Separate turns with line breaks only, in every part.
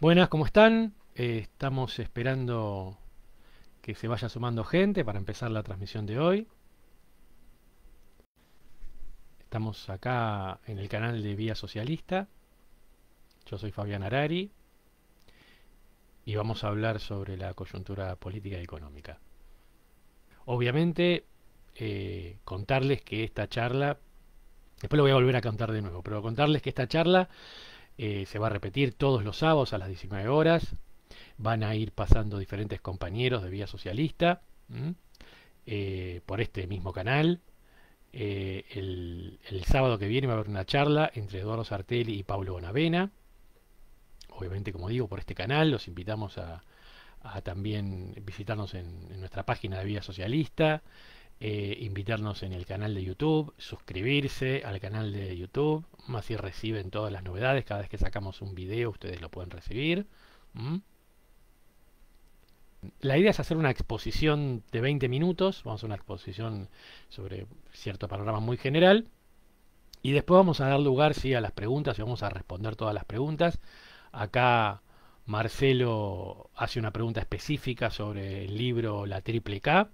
Buenas, ¿cómo están? Eh, estamos esperando que se vaya sumando gente para empezar la transmisión de hoy. Estamos acá en el canal de Vía Socialista. Yo soy Fabián Arari y vamos a hablar sobre la coyuntura política y económica. Obviamente, eh, contarles que esta charla, después lo voy a volver a contar de nuevo, pero contarles que esta charla eh, se va a repetir todos los sábados a las 19 horas. Van a ir pasando diferentes compañeros de Vía Socialista eh, por este mismo canal. Eh, el, sábado que viene va a haber una charla entre Eduardo Sartelli y Pablo Bonavena. Obviamente, como digo, por este canal los invitamos a, también visitarnos en, nuestra página de Vía Socialista, eh, invitarnos en el canal de YouTube, suscribirse al canal de YouTube, así reciben todas las novedades, cada vez que sacamos un video ustedes lo pueden recibir. La idea es hacer una exposición de 20 minutos, vamos a una exposición sobre cierto panorama muy general, y después vamos a dar lugar si a las preguntas y vamos a responder todas las preguntas. Acá Marcelo hace una pregunta específica sobre el libro La Triple K.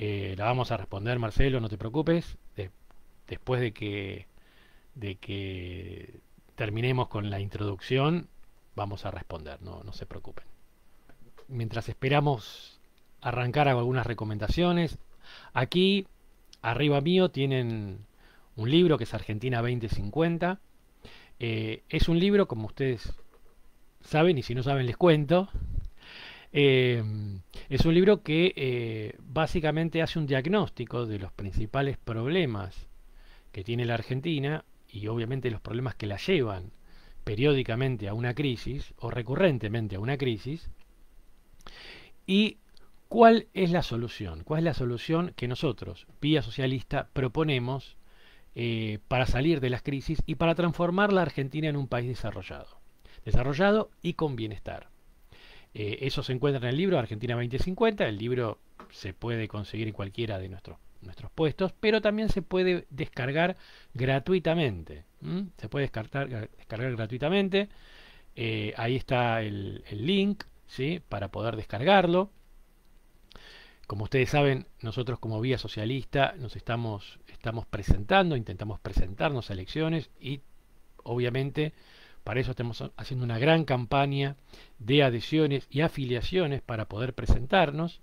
Eh, la vamos a responder, Marcelo, no te preocupes. después de que, de que terminemos con la introducción, vamos a responder, no, no se preocupen. Mientras esperamos arrancar algunas recomendaciones, aquí arriba mío tienen un libro que es Argentina 2050. Eh, es un libro, como ustedes saben, y si no saben les cuento, eh, es un libro que eh, básicamente hace un diagnóstico de los principales problemas que tiene la Argentina y obviamente los problemas que la llevan periódicamente a una crisis o recurrentemente a una crisis y cuál es la solución, cuál es la solución que nosotros, vía socialista, proponemos eh, para salir de las crisis y para transformar la Argentina en un país desarrollado, desarrollado y con bienestar. Eh, eso se encuentra en el libro Argentina 2050. El libro se puede conseguir en cualquiera de nuestros, nuestros puestos, pero también se puede descargar gratuitamente. Se puede descargar, gratuitamente. Eh, ahí está el, link ¿sí? para poder descargarlo. Como ustedes saben, nosotros como Vía Socialista nos estamos, estamos presentando, intentamos presentarnos a elecciones y obviamente para eso estamos haciendo una gran campaña de adhesiones y afiliaciones para poder presentarnos,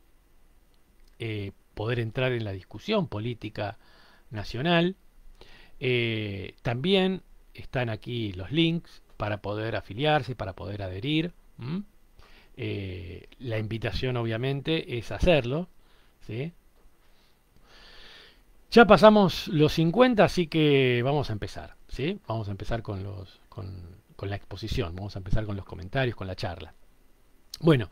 eh, poder entrar en la discusión política nacional. Eh, también están aquí los links para poder afiliarse, para poder adherir. Eh, la invitación obviamente es hacerlo. Ya pasamos los 50, así que vamos a empezar. ¿sí? Vamos a empezar con los, con la exposición. Vamos a empezar con los comentarios, con la charla. Bueno,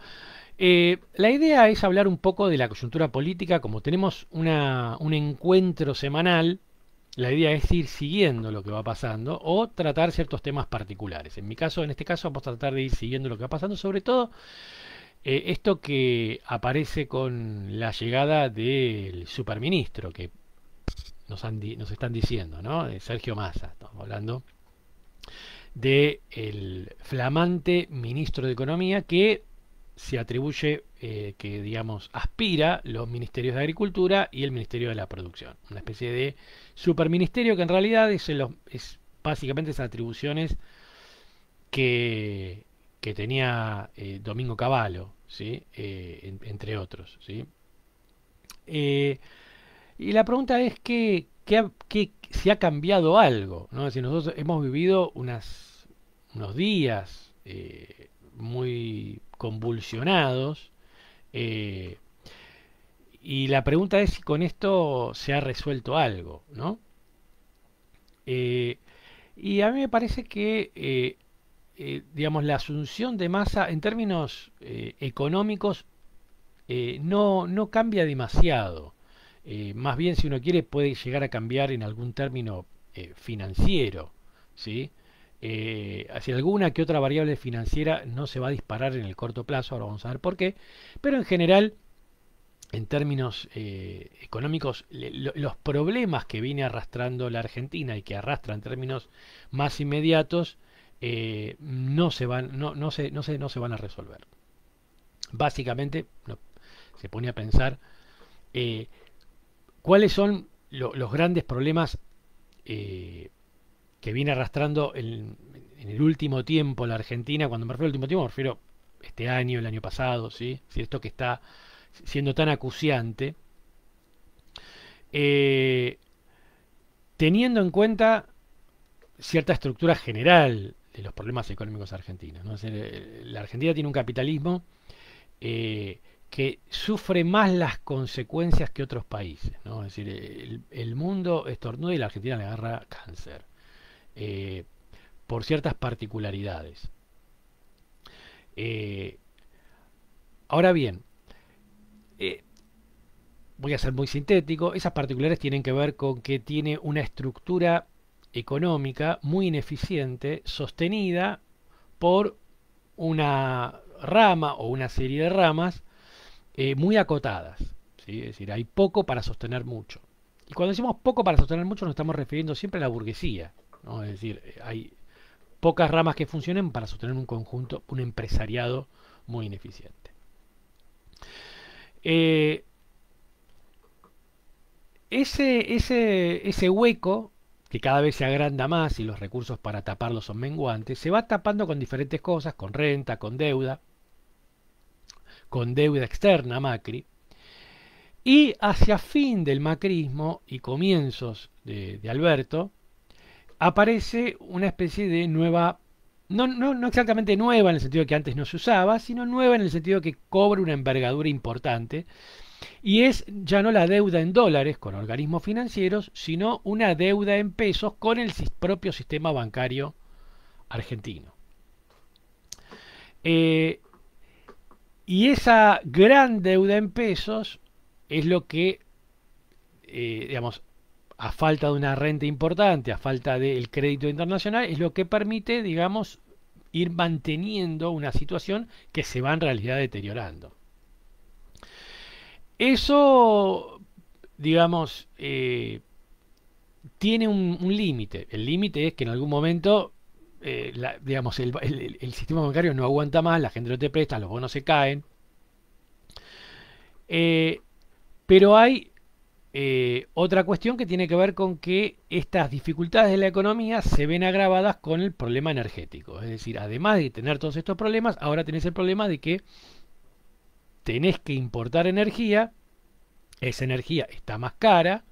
eh, la idea es hablar un poco de la coyuntura política. Como tenemos una, un encuentro semanal, la idea es ir siguiendo lo que va pasando o tratar ciertos temas particulares. En mi caso, en este caso, vamos a tratar de ir siguiendo lo que va pasando, sobre todo eh, esto que aparece con la llegada del superministro que nos, nos están diciendo, ¿no? De Sergio Massa, estamos hablando del flamante ministro de Economía que se atribuye, eh, que digamos, aspira los ministerios de Agricultura y el Ministerio de la Producción. Una especie de superministerio que en realidad es, es básicamente esas atribuciones que, que tenía eh, Domingo Cavallo, ¿sí? Eh, entre otros. ¿sí? y la pregunta es que, que, que, si ha cambiado algo. nosotros hemos vivido unos días eh, muy convulsionados. Eh, y la pregunta es si con esto se ha resuelto algo, ¿no? Eh, y a mí me parece que, digamos, la asunción de masa en términos económicos no cambia demasiado. Eh, más bien si uno quiere puede llegar a cambiar en algún término eh, financiero, ¿sí? Eh, si alguna que otra variable financiera no se va a disparar en el corto plazo, ahora vamos a ver por qué, pero en general, en términos económicos, los problemas que viene arrastrando la Argentina y que arrastra en términos más inmediatos, no, se van, no, no, no, no se van a resolver. Básicamente, se pone a pensar ¿Cuáles son los grandes problemas eh, que viene arrastrando en el último tiempo la Argentina? Cuando me refiero al último tiempo, me refiero este año, el año pasado, Si esto que está siendo tan acuciante. Eh, teniendo en cuenta cierta estructura general de los problemas económicos argentinos. Eh, la Argentina tiene un capitalismo que sufre más las consecuencias que otros países. Es decir, el, mundo mundo estornuda y la Argentina le agarra cáncer eh, por ciertas particularidades. Eh, ahora bien, eh, voy a ser muy sintético, esas particulares tienen que ver con que tiene una estructura económica muy ineficiente, sostenida por una rama o una serie de ramas, eh, muy acotadas. Es decir, hay poco para sostener mucho. Y cuando decimos poco para sostener mucho nos estamos refiriendo siempre a la burguesía. Es decir, eh, hay pocas ramas que funcionen para sostener un conjunto, un empresariado muy ineficiente. Eh, ese, ese hueco que cada vez se agranda más y los recursos para taparlo son menguantes, se va tapando con diferentes cosas, con renta, con deuda, con deuda externa Macri, y hacia fin del macrismo y comienzos de, Alberto, aparece una especie de nueva, no, no, exactamente nueva en el sentido que antes no se usaba, sino nueva en el sentido que cobra una envergadura importante, y es ya no la deuda en dólares con organismos financieros, sino una deuda en pesos con el propio sistema bancario argentino. Eh, y esa gran deuda en pesos es lo que, eh, digamos, a falta de una renta importante, a falta del crédito internacional, es lo que permite, digamos, ir manteniendo una situación que se va en realidad deteriorando. Eso, digamos, eh, tiene un límite. El límite es que en algún momento eh, digamos, el, sistema bancario no aguanta más, la gente no te presta, los bonos se caen. Eh, pero hay eh, otra cuestión que tiene que ver con que estas dificultades de la economía se ven agravadas con el problema energético. Es decir, además de tener todos estos problemas, ahora tenés el problema de que tenés que importar energía, esa energía está más cara,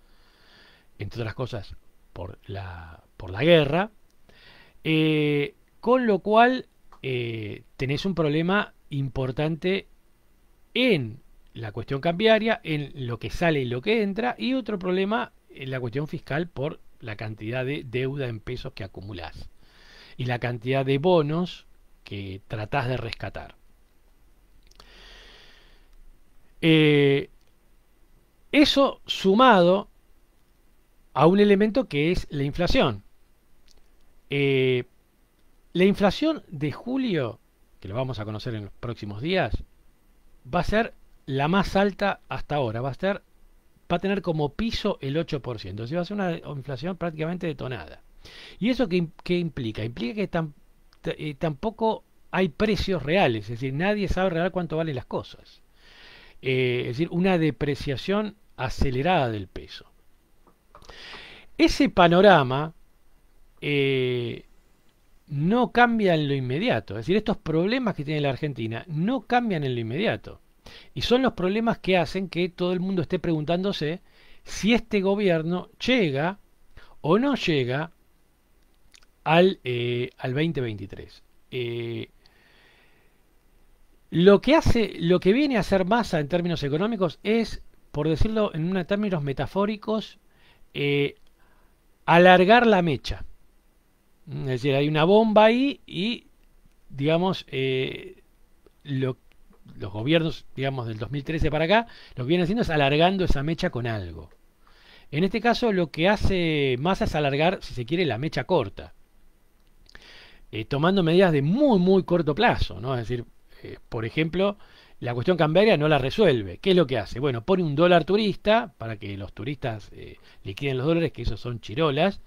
entre otras cosas por la, por la guerra, eh, con lo cual eh, tenés un problema importante en la cuestión cambiaria, en lo que sale y lo que entra, y otro problema en la cuestión fiscal por la cantidad de deuda en pesos que acumulás y la cantidad de bonos que tratás de rescatar. Eh, eso sumado a un elemento que es la inflación. Eh, la inflación de julio, que lo vamos a conocer en los próximos días, va a ser la más alta hasta ahora. Va a, va a tener como piso el 8%. O sea, va a ser una inflación prácticamente detonada. ¿Y eso qué, implica? Implica que eh, tampoco hay precios reales, es decir, nadie sabe real cuánto valen las cosas. Eh, es decir, una depreciación acelerada del peso. Ese panorama eh, no cambia en lo inmediato. Es decir, estos problemas que tiene la Argentina no cambian en lo inmediato. Y son los problemas que hacen que todo el mundo esté preguntándose si este gobierno llega o no llega al, 2023. Eh, eh, lo que hace, lo que viene a hacer masa en términos económicos es, por decirlo en términos metafóricos, alargar la mecha. Es decir, hay una bomba ahí y, digamos, eh, los gobiernos, digamos, del 2013 para acá, lo que vienen haciendo es alargando esa mecha con algo. En este caso, lo que hace más es alargar, si se quiere, la mecha corta. Eh, tomando medidas de muy, muy corto plazo, ¿no? Es decir, eh, por ejemplo, la cuestión cambiaria no la resuelve. ¿Qué es lo que hace? Bueno, pone un dólar turista para que los turistas liquiden los dólares, que esos son chirolas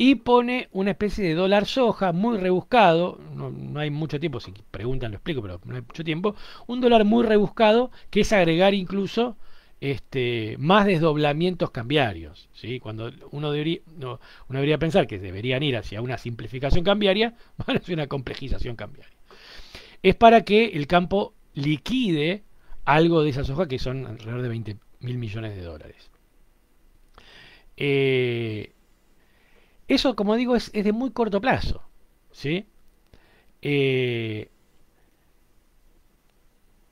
y pone una especie de dólar soja muy rebuscado, no, hay mucho tiempo, si preguntan lo explico, pero no hay mucho tiempo, un dólar muy rebuscado que es agregar incluso este, más desdoblamientos cambiarios. ¿sí? Cuando uno debería, uno debería pensar que deberían ir hacia una simplificación cambiaria, van hacia una complejización cambiaria. Es para que el campo liquide algo de esa soja que son alrededor de 20 mil millones de dólares. Eh, eso, como digo, es, de muy corto plazo. ¿sí? Eh,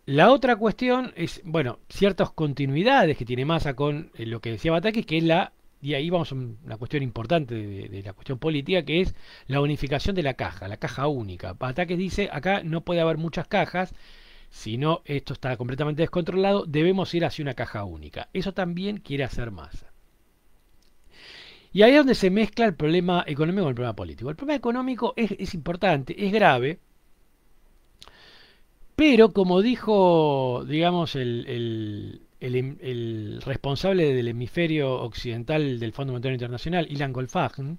la otra cuestión es, bueno, ciertas continuidades que tiene Massa con eh, lo que decía Bataque, que es la, y ahí vamos a una cuestión importante de, la cuestión política, que es la unificación de la caja, la caja única. Bataque dice, acá no puede haber muchas cajas, si no, esto está completamente descontrolado, debemos ir hacia una caja única. Eso también quiere hacer Massa. Y ahí es donde se mezcla el problema económico con el problema político. El problema económico es, importante, es grave, pero como dijo, digamos, el, em, responsable del hemisferio occidental del Fondo Ilan Golfagn,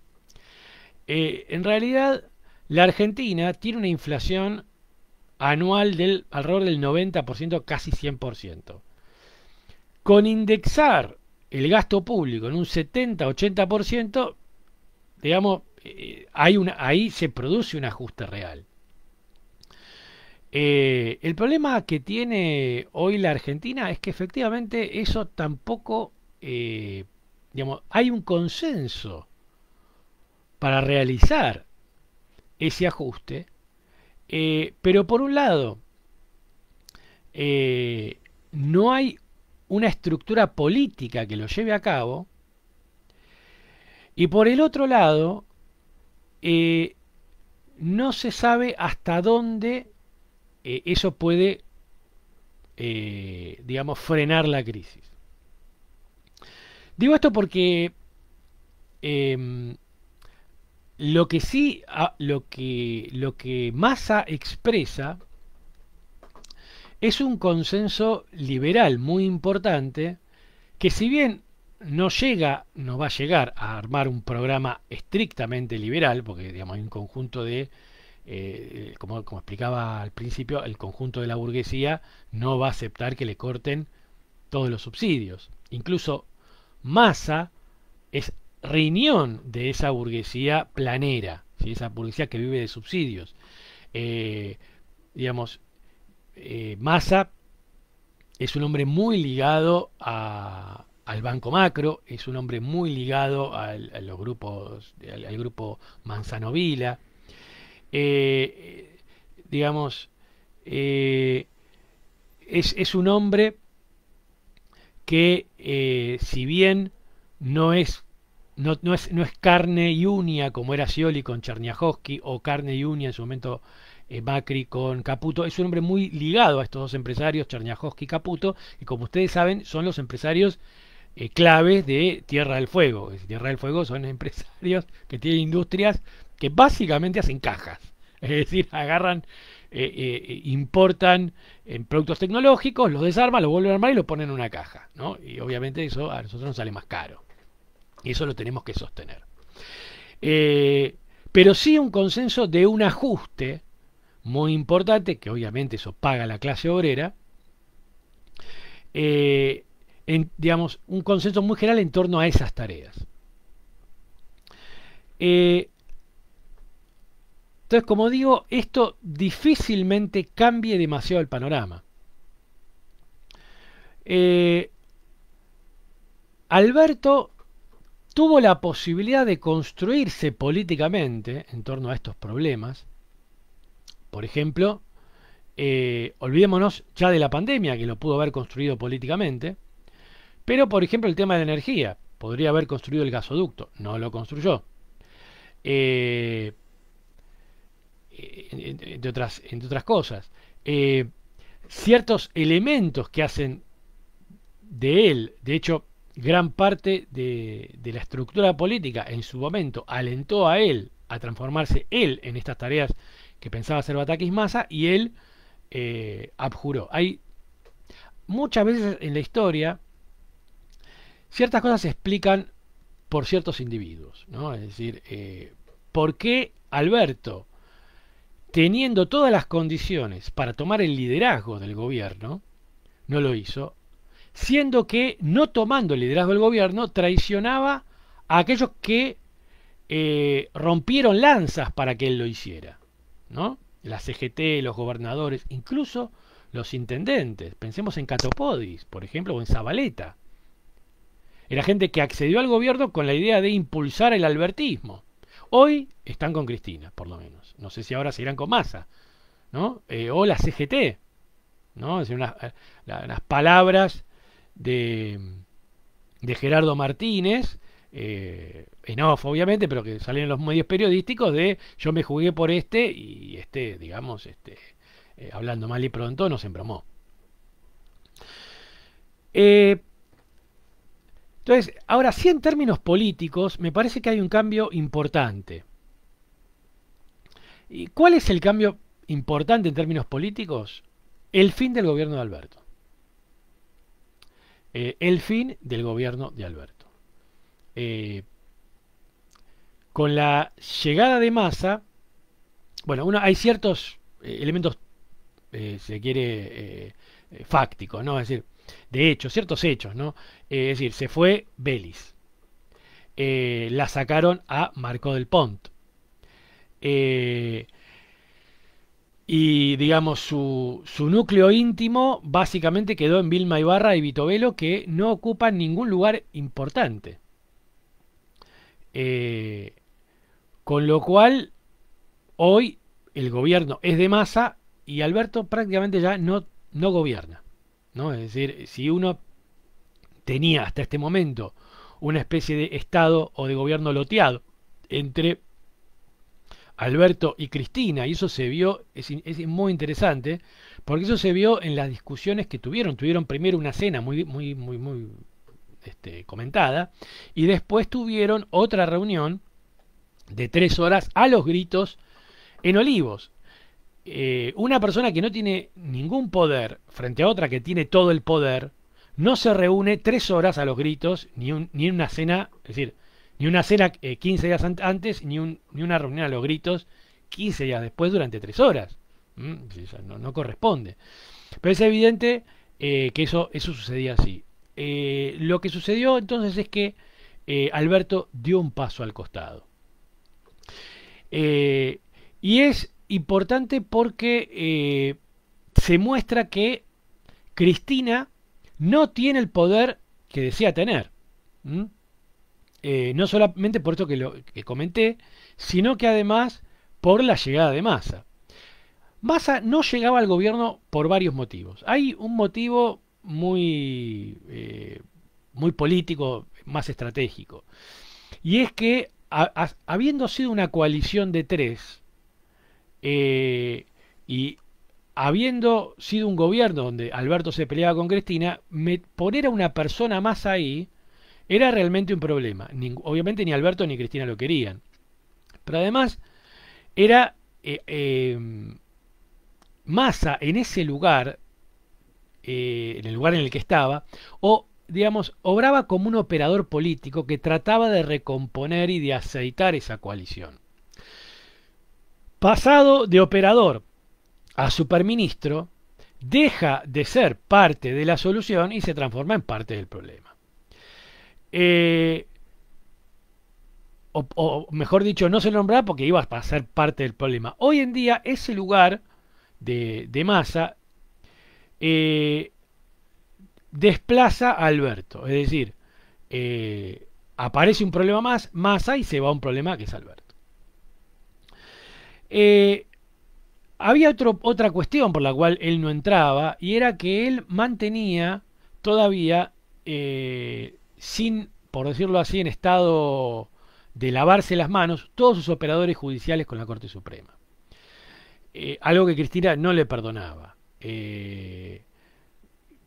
eh, en realidad la Argentina tiene una inflación anual del alrededor del 90%, casi 100%. Con indexar el gasto público en un 70-80%, digamos, eh, hay una, ahí se produce un ajuste real. Eh, el problema que tiene hoy la Argentina es que efectivamente eso tampoco, eh, digamos, hay un consenso para realizar ese ajuste, pero por un lado, no hay una estructura política que lo lleve a cabo, y por el otro lado, eh, no se sabe hasta dónde eh, eso puede, eh, digamos, frenar la crisis. Digo esto porque em, lo que sí, ah, lo que, lo que Massa expresa es un consenso liberal muy importante que si bien no llega, no va a llegar a armar un programa estrictamente liberal, porque digamos hay un conjunto de, eh, como, como, explicaba al principio, el conjunto de la burguesía no va a aceptar que le corten todos los subsidios. Incluso masa es riñón de esa burguesía planera, esa burguesía que vive de subsidios. Eh, digamos, eh, Massa es un hombre muy ligado al Banco Macro, es un hombre muy ligado al, a los grupos, al, grupo Manzano Vila. Eh, digamos, eh, es, es, un hombre que si bien no es, no, es, no es carne y unia como era sioli con Cherniajowski o carne y unia en su momento eh, Macri con Caputo, es un hombre muy ligado a estos dos empresarios, Cherniajowski y Caputo, que como ustedes saben son los empresarios eh, claves de Tierra del Fuego. Tierra del Fuego son empresarios que tienen industrias que básicamente hacen cajas, es decir, agarran, eh, importan productos tecnológicos, los desarman, los vuelven a armar y los ponen en una caja, Y obviamente eso a nosotros nos sale más caro. Y eso lo tenemos que sostener. pero sí un consenso de un ajuste muy importante, que obviamente eso paga la clase obrera, eh, digamos, un consenso muy general en torno a esas tareas. Eh, entonces, como digo, esto difícilmente cambie demasiado el panorama. Eh, Alberto tuvo la posibilidad de construirse políticamente en torno a estos problemas, por ejemplo, eh, olvidémonos ya de la pandemia, que lo pudo haber construido políticamente, pero por ejemplo el tema de la energía, podría haber construido el gasoducto, no lo construyó. Eh, eh, entre, otras, cosas, ciertos elementos que hacen de él, de hecho, gran parte de la estructura política en su momento alentó a él a transformarse él en estas tareas que pensaba ser Batakis Massa y él eh, abjuró. Hay muchas veces en la historia ciertas cosas se explican por ciertos individuos, ¿no? Es decir, eh, ¿por qué Alberto, teniendo todas las condiciones para tomar el liderazgo del gobierno, no lo hizo? Siendo que no tomando el liderazgo del gobierno traicionaba a aquellos que eh, rompieron lanzas para que él lo hiciera. ¿no? La CGT, los gobernadores, incluso los intendentes. Pensemos en Catopodis, por ejemplo, o en Zabaleta. Era gente que accedió al gobierno con la idea de impulsar el albertismo. Hoy están con Cristina, por lo menos. No sé si ahora seguirán con Massa, ¿no? Eh, o la CGT, ¿no? Es eh, las palabras de, de Gerardo Martínez eh, en off obviamente, pero que salen en los medios periodísticos de yo me jugué por este y este, digamos, este, eh, hablando mal y pronto, nos embromó. Eh, entonces, ahora sí en términos políticos, me parece que hay un cambio importante. ¿Y cuál es el cambio importante en términos políticos? El fin del gobierno de Alberto. el fin del gobierno de Alberto. Eh, con la llegada de masa, bueno, hay ciertos eh, elementos, eh, se quiere, fácticos, ¿no? Es decir, de hecho, ciertos hechos, ¿no? es decir, se fue Belis. la sacaron a Marco del Pont. y digamos, su, su, núcleo íntimo básicamente quedó en Vilma Ibarra y Vitovelo, que no ocupan ningún lugar importante. Eh, con lo cual, hoy el gobierno es de masa y Alberto prácticamente ya no, no gobierna. ¿no? Es decir, si uno tenía hasta este momento una especie de Estado o de gobierno loteado entre Alberto y Cristina, y eso se vio, es, es, muy interesante, porque eso se vio en las discusiones que tuvieron. Tuvieron primero una cena muy, muy, muy, muy este, comentada, y después tuvieron otra reunión de tres horas a los gritos en Olivos. Eh, una persona que no tiene ningún poder frente a otra que tiene todo el poder, no se reúne tres horas a los gritos, ni, una cena, es decir, ni una cena 15 eh, días antes, ni, ni una reunión a los gritos 15 días después durante tres horas. Mm, no, corresponde. Pero es evidente eh, que eso, eso sucedía así. Eh, lo que sucedió entonces es que eh, Alberto dio un paso al costado. Eh, y es importante porque se muestra que Cristina no tiene el poder que decía tener. no solamente por esto que, lo, que comenté, sino que además por la llegada de Massa. Massa no llegaba al gobierno por varios motivos. Hay un motivo muy, eh, muy político, más estratégico. Y es que, habiendo sido una coalición de tres, eh, y habiendo sido un gobierno donde Alberto se peleaba con Cristina, poner a una persona más ahí era realmente un problema. obviamente ni Alberto ni Cristina lo querían. Pero además era eh, masa en ese lugar eh, en el lugar en el que estaba, o digamos, obraba como un operador político que trataba de recomponer y de aceitar esa coalición. Pasado de operador a superministro, deja de ser parte de la solución y se transforma en parte del problema. Eh, o, mejor dicho, no se nombraba porque iba a ser parte del problema. Hoy en día ese lugar de, de masa eh, desplaza a Alberto. Es decir, eh, aparece un problema más, más ahí se va un problema que es Alberto. Eh, había otra cuestión por la cual él no entraba y era que él mantenía todavía sin, por decirlo así, en estado de lavarse las manos todos sus operadores judiciales con la Corte Suprema. algo que Cristina no le perdonaba. Eh,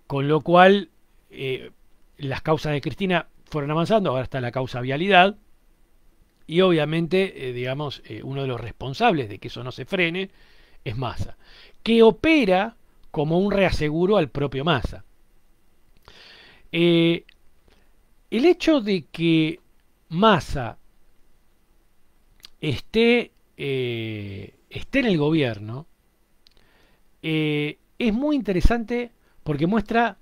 con lo cual, eh, las causas de Cristina fueron avanzando, ahora está la causa vialidad, y obviamente, eh, digamos, uno de los responsables de que eso no se frene es Massa, que opera como un reaseguro al propio Massa. el hecho de que Massa esté, esté en el gobierno, es muy interesante porque muestra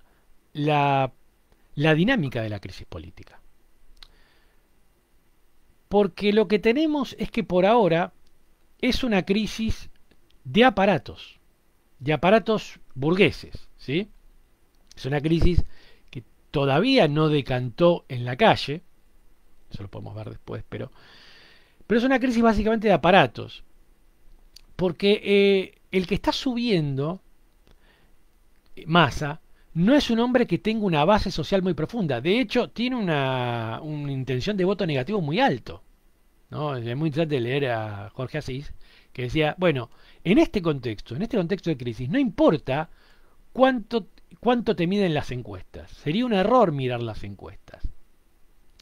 la, dinámica de la crisis política. Porque lo que tenemos es que por ahora es una crisis de aparatos, de aparatos burgueses, ¿sí? Es una crisis que todavía no decantó en la calle, eso lo podemos ver después, pero, pero es una crisis básicamente de aparatos, porque eh, el que está subiendo Massa no es un hombre que tenga una base social muy profunda. De hecho, tiene una, intención de voto negativo muy alto. ¿no? Es muy interesante leer a Jorge Asís, que decía, bueno, en este contexto, en este contexto de crisis, no importa cuánto, cuánto te miden las encuestas. Sería un error mirar las encuestas.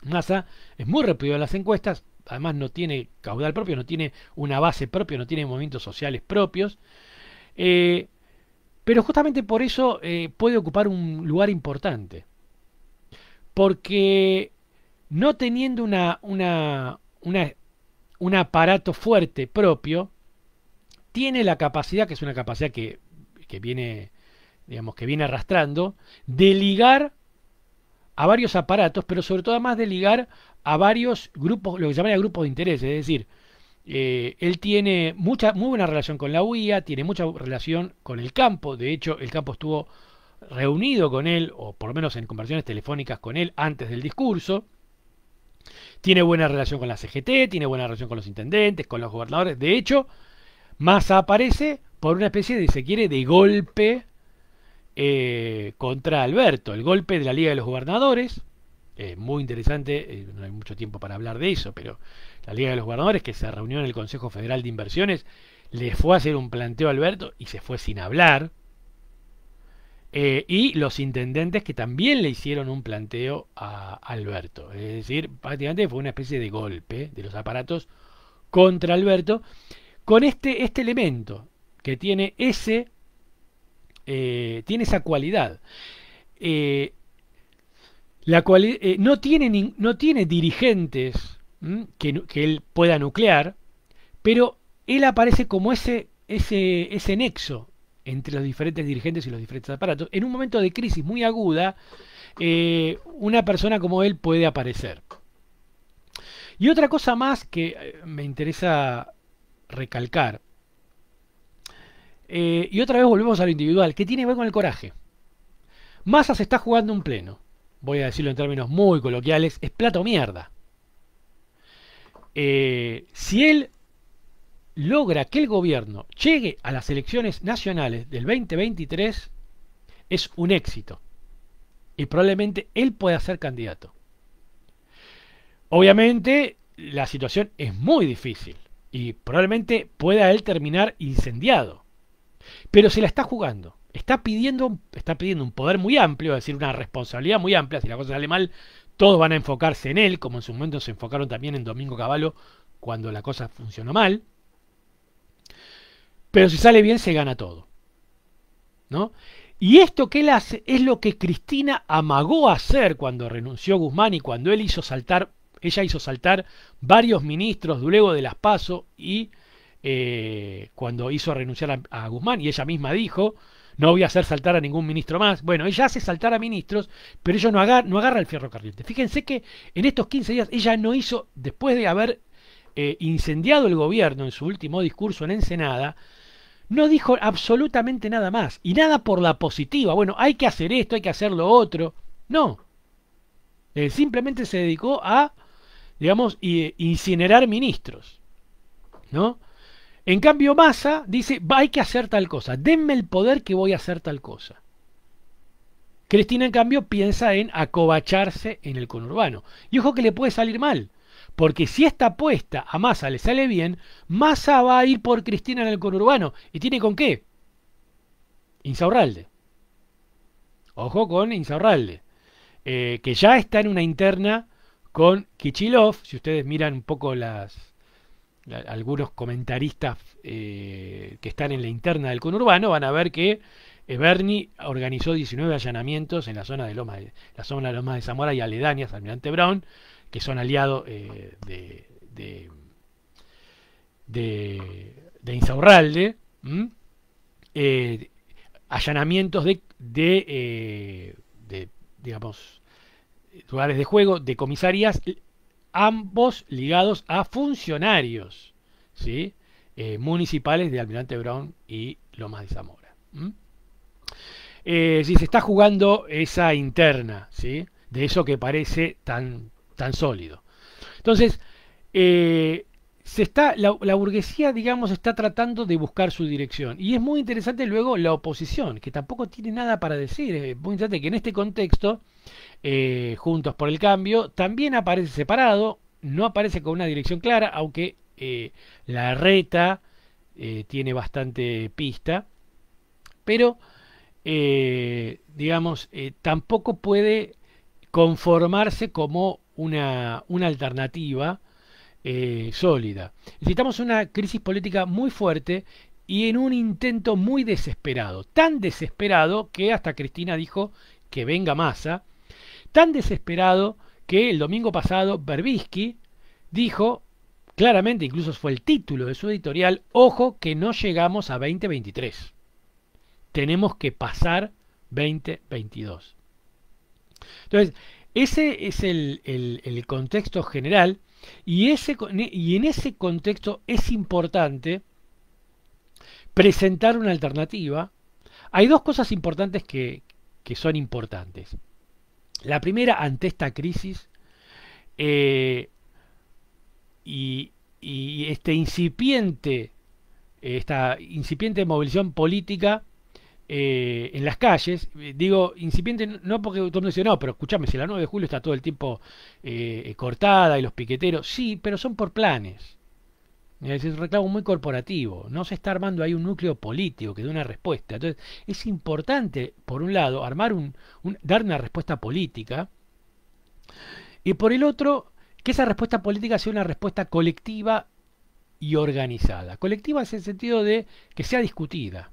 Massa es muy rápido en las encuestas, además no tiene caudal propio, no tiene una base propia, no tiene movimientos sociales propios. Eh, pero justamente por eso eh, puede ocupar un lugar importante. Porque no teniendo una, una, un aparato fuerte propio, tiene la capacidad, que es una capacidad que, que viene, digamos, que viene arrastrando, de ligar a varios aparatos, pero sobre todo además de ligar a varios grupos, lo que llamaría grupos de interés, es decir, eh, él tiene mucha, muy buena relación con la UIA, tiene mucha relación con el campo. De hecho, el campo estuvo reunido con él, o por lo menos en conversaciones telefónicas con él antes del discurso. Tiene buena relación con la CGT, tiene buena relación con los intendentes, con los gobernadores. De hecho, más aparece por una especie de, se quiere, de golpe eh, contra Alberto, el golpe de la Liga de los Gobernadores, eh, muy interesante, eh, no hay mucho tiempo para hablar de eso, pero la Liga de los Gobernadores, que se reunió en el Consejo Federal de Inversiones, le fue a hacer un planteo a Alberto y se fue sin hablar. Eh, y los intendentes que también le hicieron un planteo a Alberto. Es decir, prácticamente fue una especie de golpe de los aparatos contra Alberto, con este, este elemento que tiene ese, tiene esa cualidad la cual eh, eh, no, tiene, no tiene dirigentes que, él pueda nuclear, pero él aparece como ese, ese, ese nexo entre los diferentes dirigentes y los diferentes aparatos. En un momento de crisis muy aguda, eh, una persona como él puede aparecer. Y otra cosa más que me interesa recalcar, y otra vez volvemos a lo individual, que tiene que ver con el coraje. Massa se está jugando un pleno voy a decirlo en términos muy coloquiales, es plato mierda. Eh, si él logra que el gobierno llegue a las elecciones nacionales del 2023, es un éxito. Y probablemente él pueda ser candidato. Obviamente, la situación es muy difícil y probablemente pueda él terminar incendiado. Pero se la está jugando está pidiendo, está pidiendo un poder muy amplio, es decir, una responsabilidad muy amplia. Si la cosa sale mal, todos van a enfocarse en él, como en su momento se enfocaron también en Domingo Cavallo cuando la cosa funcionó mal. Pero si sale bien, se gana todo. ¿No? Y esto que él hace es lo que Cristina amagó hacer cuando renunció Guzmán y cuando él hizo saltar, ella hizo saltar varios ministros luego de las PASO y eh, cuando hizo renunciar a Guzmán y ella misma dijo, no voy a hacer saltar a ningún ministro más. Bueno, ella hace saltar a ministros, pero ella no agarra, no agarra el fierro caliente. Fíjense que en estos 15 días ella no hizo, después de haber eh, incendiado el gobierno en su último discurso en Ensenada, no dijo absolutamente nada más. Y nada por la positiva. Bueno, hay que hacer esto, hay que hacer lo otro. No. Eh, simplemente se dedicó a, digamos, incinerar ministros. ¿No? En cambio, Massa dice, hay que hacer tal cosa, denme el poder que voy a hacer tal cosa. Cristina, en cambio, piensa en acobacharse en el conurbano. Y ojo que le puede salir mal, porque si esta apuesta a Massa le sale bien, Massa va a ir por Cristina en el conurbano. ¿Y tiene con qué? Insaurralde. Ojo con Insaurralde, eh, que ya está en una interna con Kichilov. Si ustedes miran un poco las, algunos comentaristas eh, que están en la interna del conurbano van a ver que Bernie organizó 19 allanamientos en la zona de Loma de, la zona de Loma de Zamora y aledañas, Almirante Brown, que son aliados eh, de, de, de, Insaurralde, eh, allanamientos de, de, digamos, lugares de juego, de comisarías ambos ligados a funcionarios ¿sí? Eh, municipales de Almirante Brown y Lomas de Zamora. Eh, si se está jugando esa interna, ¿sí? de eso que parece tan, tan sólido. Entonces, eh, se está, la, burguesía, digamos, está tratando de buscar su dirección. Y es muy interesante luego la oposición, que tampoco tiene nada para decir. Es muy interesante que en este contexto, eh, Juntos por el Cambio, también aparece separado, no aparece con una dirección clara, aunque eh, la reta eh, tiene bastante pista. Pero, digamos, tampoco puede conformarse como una alternativa eh, sólida. Necesitamos una crisis política muy fuerte y en un intento muy desesperado, tan desesperado que hasta Cristina dijo que venga masa tan desesperado que el domingo pasado Berbisky dijo claramente, incluso fue el título de su editorial, ojo que no llegamos a 2023. Tenemos que pasar 2022. Entonces, ese es el contexto general y, y en ese contexto es importante presentar una alternativa. Hay dos cosas importantes que, que son importantes. La primera, ante esta crisis eh, y, y, este incipiente, esta incipiente movilización política eh, en las calles. Eh, digo, incipiente no porque todo mundo dice, no, pero escúchame, si la 9 de julio está todo el tiempo eh, cortada y los piqueteros, sí, pero son por planes. Es un reclamo muy corporativo. No se está armando ahí un núcleo político que dé una respuesta. Entonces, es importante, por un lado, armar un, dar una respuesta política. Y por el otro, que esa respuesta política sea una respuesta colectiva y organizada. Colectiva es el sentido de que sea discutida,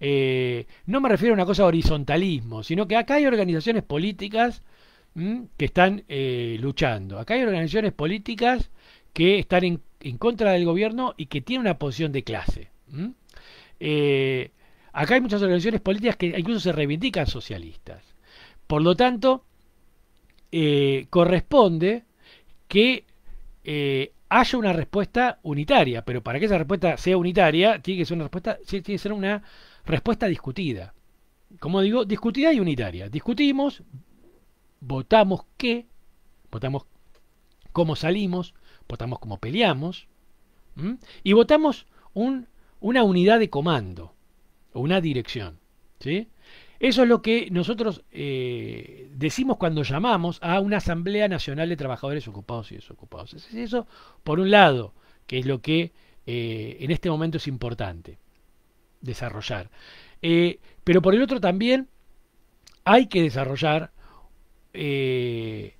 eh, no me refiero a una cosa de horizontalismo, sino que acá hay organizaciones políticas que están eh, luchando. Acá hay organizaciones políticas que están en, en, contra del gobierno y que tienen una posición de clase. Eh, acá hay muchas organizaciones políticas que incluso se reivindican socialistas. Por lo tanto, corresponde que haya una respuesta unitaria, pero para que esa respuesta sea unitaria, tiene que ser una respuesta, tiene que ser una respuesta discutida. Como digo, discutida y unitaria. Discutimos, votamos qué, votamos cómo salimos, votamos cómo peleamos y votamos una unidad de comando o una dirección. ¿sí? Eso es lo que nosotros eh, decimos cuando llamamos a una Asamblea Nacional de Trabajadores Ocupados y Desocupados. Eso, por un lado, que es lo que eh, en este momento es importante desarrollar. Eh, pero por el otro también hay que desarrollar eh,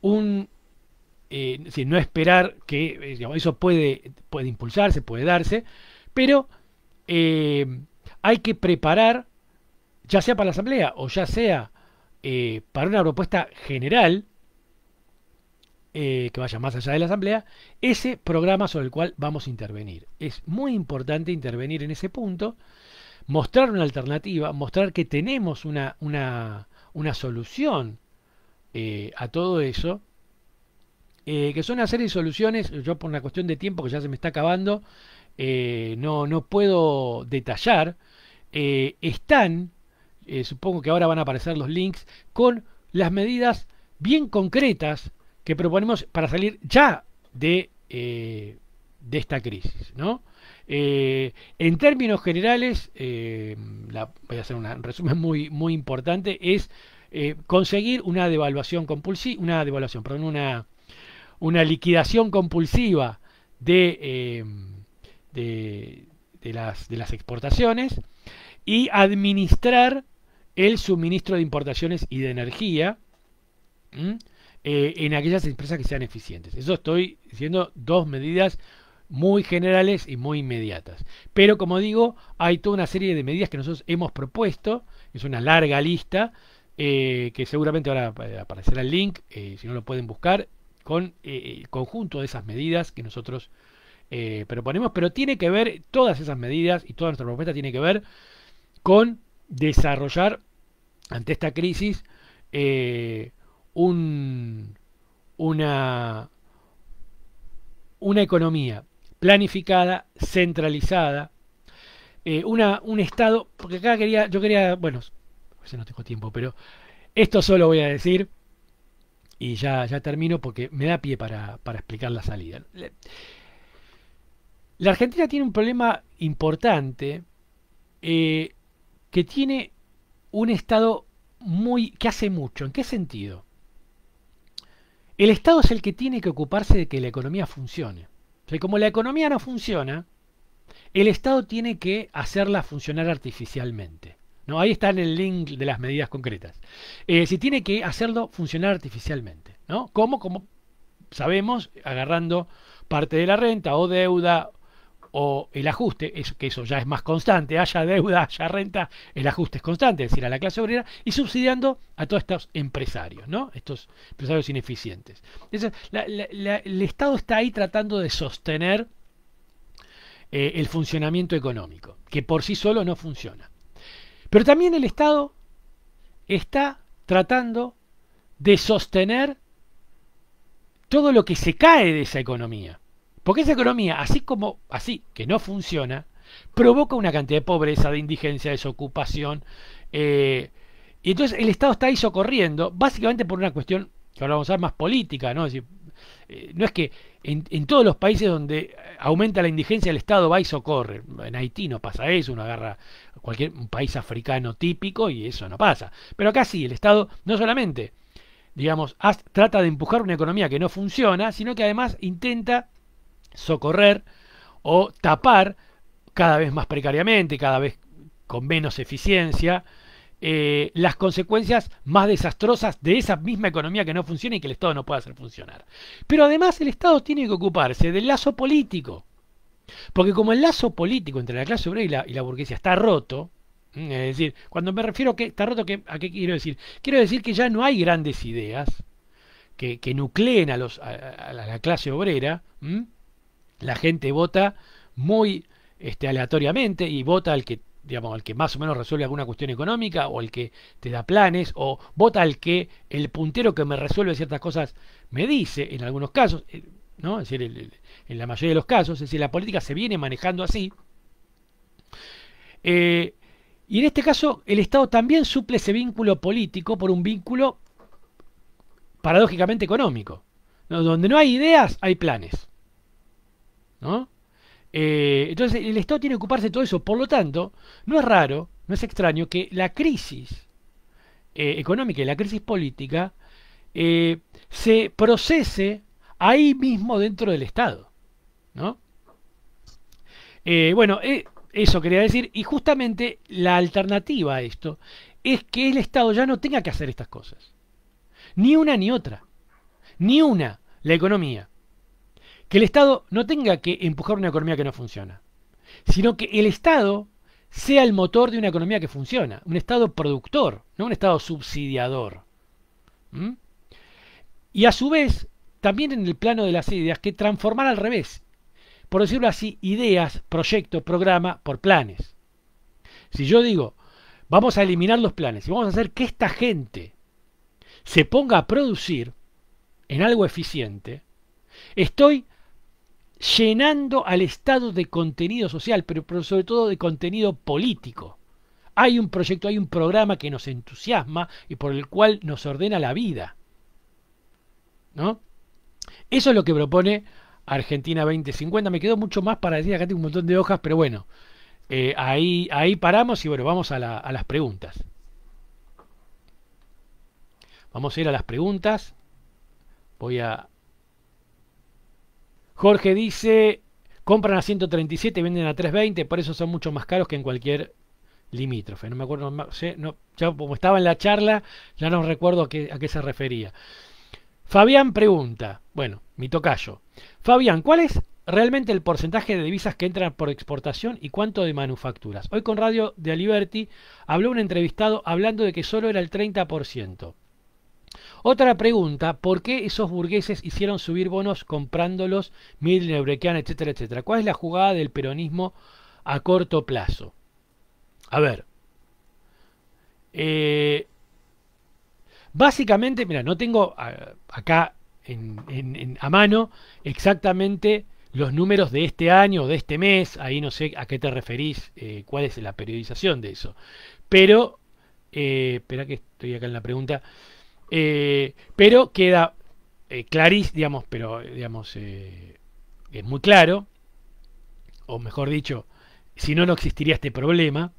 un... Eh, no esperar que eso puede, puede impulsarse, puede darse, pero hay que preparar, ya sea para la asamblea o ya sea para una propuesta general, eh, que vaya más allá de la asamblea, ese programa sobre el cual vamos a intervenir. Es muy importante intervenir en ese punto, mostrar una alternativa, mostrar que tenemos una, solución eh, a todo eso, eh, que son una serie de soluciones, yo por una cuestión de tiempo que ya se me está acabando, no, no puedo detallar, están, supongo que ahora van a aparecer los links, con las medidas bien concretas que proponemos para salir ya de, eh, de esta crisis, ¿no? Eh, en términos generales, eh, la, voy a hacer un resumen muy, muy importante, es conseguir una devaluación compulsiva, una devaluación, perdón, una, una liquidación compulsiva de, de, las, de las exportaciones y administrar el suministro de importaciones y de energía. Eh, en aquellas empresas que sean eficientes. Eso estoy diciendo dos medidas muy generales y muy inmediatas. Pero como digo, hay toda una serie de medidas que nosotros hemos propuesto, es una larga lista, eh, que seguramente ahora aparecerá el link, eh, si no lo pueden buscar, con el conjunto de esas medidas que nosotros proponemos, pero tiene que ver, todas esas medidas y toda nuestra propuesta tiene que ver con desarrollar ante esta crisis una, economía planificada, centralizada, eh, una, un Estado, porque acá quería, yo quería, bueno, no tengo tiempo, pero esto solo voy a decir y ya, ya termino porque me da pie para, explicar la salida. La Argentina tiene un problema importante eh, que tiene un Estado muy que hace mucho. ¿En qué sentido? El Estado es el que tiene que ocuparse de que la economía funcione. como la economía no funciona, el Estado tiene que hacerla funcionar artificialmente. ¿no? Ahí está en el link de las medidas concretas. Eh, si tiene que hacerlo funcionar artificialmente. ¿no? ¿Cómo? Como sabemos, agarrando parte de la renta o deuda o el ajuste, que eso ya es más constante, haya deuda, haya renta, el ajuste es constante, es decir, a la clase obrera, y subsidiando a todos estos empresarios, ¿no? Estos empresarios ineficientes. el Estado está ahí tratando de sostener eh, el funcionamiento económico, que por sí solo no funciona. Pero también el Estado está tratando de sostener todo lo que se cae de esa economía. Porque esa economía, así como así, que no funciona, provoca una cantidad de pobreza, de indigencia, de desocupación. Eh, y entonces el Estado está ahí socorriendo, básicamente por una cuestión que ahora vamos a ver más política, ¿no? Es decir, eh, no es que en, todos los países donde aumenta la indigencia el Estado va y socorre. En Haití no pasa eso, uno agarra cualquier país africano típico y eso no pasa. Pero acá sí, el Estado no solamente, digamos, trata de empujar una economía que no funciona, sino que además intenta socorrer o tapar cada vez más precariamente, cada vez con menos eficiencia, eh, las consecuencias más desastrosas de esa misma economía que no funciona y que el Estado no puede hacer funcionar. Pero además el Estado tiene que ocuparse del lazo político. Porque como el lazo político entre la clase obrera y la, burguesía está roto, es decir, cuando me refiero a que está roto, ¿a qué quiero decir? Quiero decir que ya no hay grandes ideas que, nucleen a, los, a, la clase obrera, la gente vota muy este, aleatoriamente y vota al que digamos, al que más o menos resuelve alguna cuestión económica, o el que te da planes, o vota al que el puntero que me resuelve ciertas cosas me dice, en algunos casos, eh, ¿no? decir, en la mayoría de los casos, es decir, la política se viene manejando así. Eh, y en este caso, el Estado también suple ese vínculo político por un vínculo paradójicamente económico. Donde no hay ideas, hay planes. ¿no? Eh, entonces el Estado tiene que ocuparse de todo eso. Por lo tanto, no es raro, no es extraño que la crisis eh, económica y la crisis política eh, se procese ahí mismo dentro del Estado. ¿no? bueno, eso quería decir. Y justamente la alternativa a esto es que el Estado ya no tenga que hacer estas cosas. Ni una ni otra. Ni una, la economía que el Estado no tenga que empujar una economía que no funciona, sino que el Estado sea el motor de una economía que funciona, un Estado productor, no un Estado subsidiador. ¿Mm? Y a su vez, también en el plano de las ideas, que transformar al revés, por decirlo así, ideas, proyectos, programa, por planes. Si yo digo, vamos a eliminar los planes y vamos a hacer que esta gente se ponga a producir en algo eficiente, estoy llenando al Estado de contenido social, pero, sobre todo de contenido político. Hay un proyecto, hay un programa que nos entusiasma y por el cual nos ordena la vida. ¿No? Eso es lo que propone Argentina 2050. Me quedo mucho más para decir, acá tengo un montón de hojas, pero bueno, eh, ahí, ahí paramos y bueno, vamos a las preguntas. Vamos a ir a las preguntas. Voy a Jorge dice, compran a 137, y venden a 320, por eso son mucho más caros que en cualquier limítrofe. No me acuerdo, no, ya como estaba en la charla, ya no recuerdo a qué, a qué se refería. Fabián pregunta, bueno, mi tocayo. Fabián, ¿cuál es realmente el porcentaje de divisas que entran por exportación y cuánto de manufacturas? Hoy con Radio de Aliberti habló un entrevistado hablando de que solo era el 30%. Otra pregunta, ¿por qué esos burgueses hicieron subir bonos comprándolos, Midler, brequian, etcétera, etcétera? ¿Cuál es la jugada del peronismo a corto plazo? A ver. Eh, básicamente, mira, no tengo acá a mano exactamente los números de este año o de este mes, ahí no sé a qué te referís, eh, cuál es la periodización de eso. Pero, eh, espera que estoy acá en la pregunta, eh, pero queda eh, digamos, pero digamos, eh, es muy claro, o mejor dicho, si no, no existiría este problema,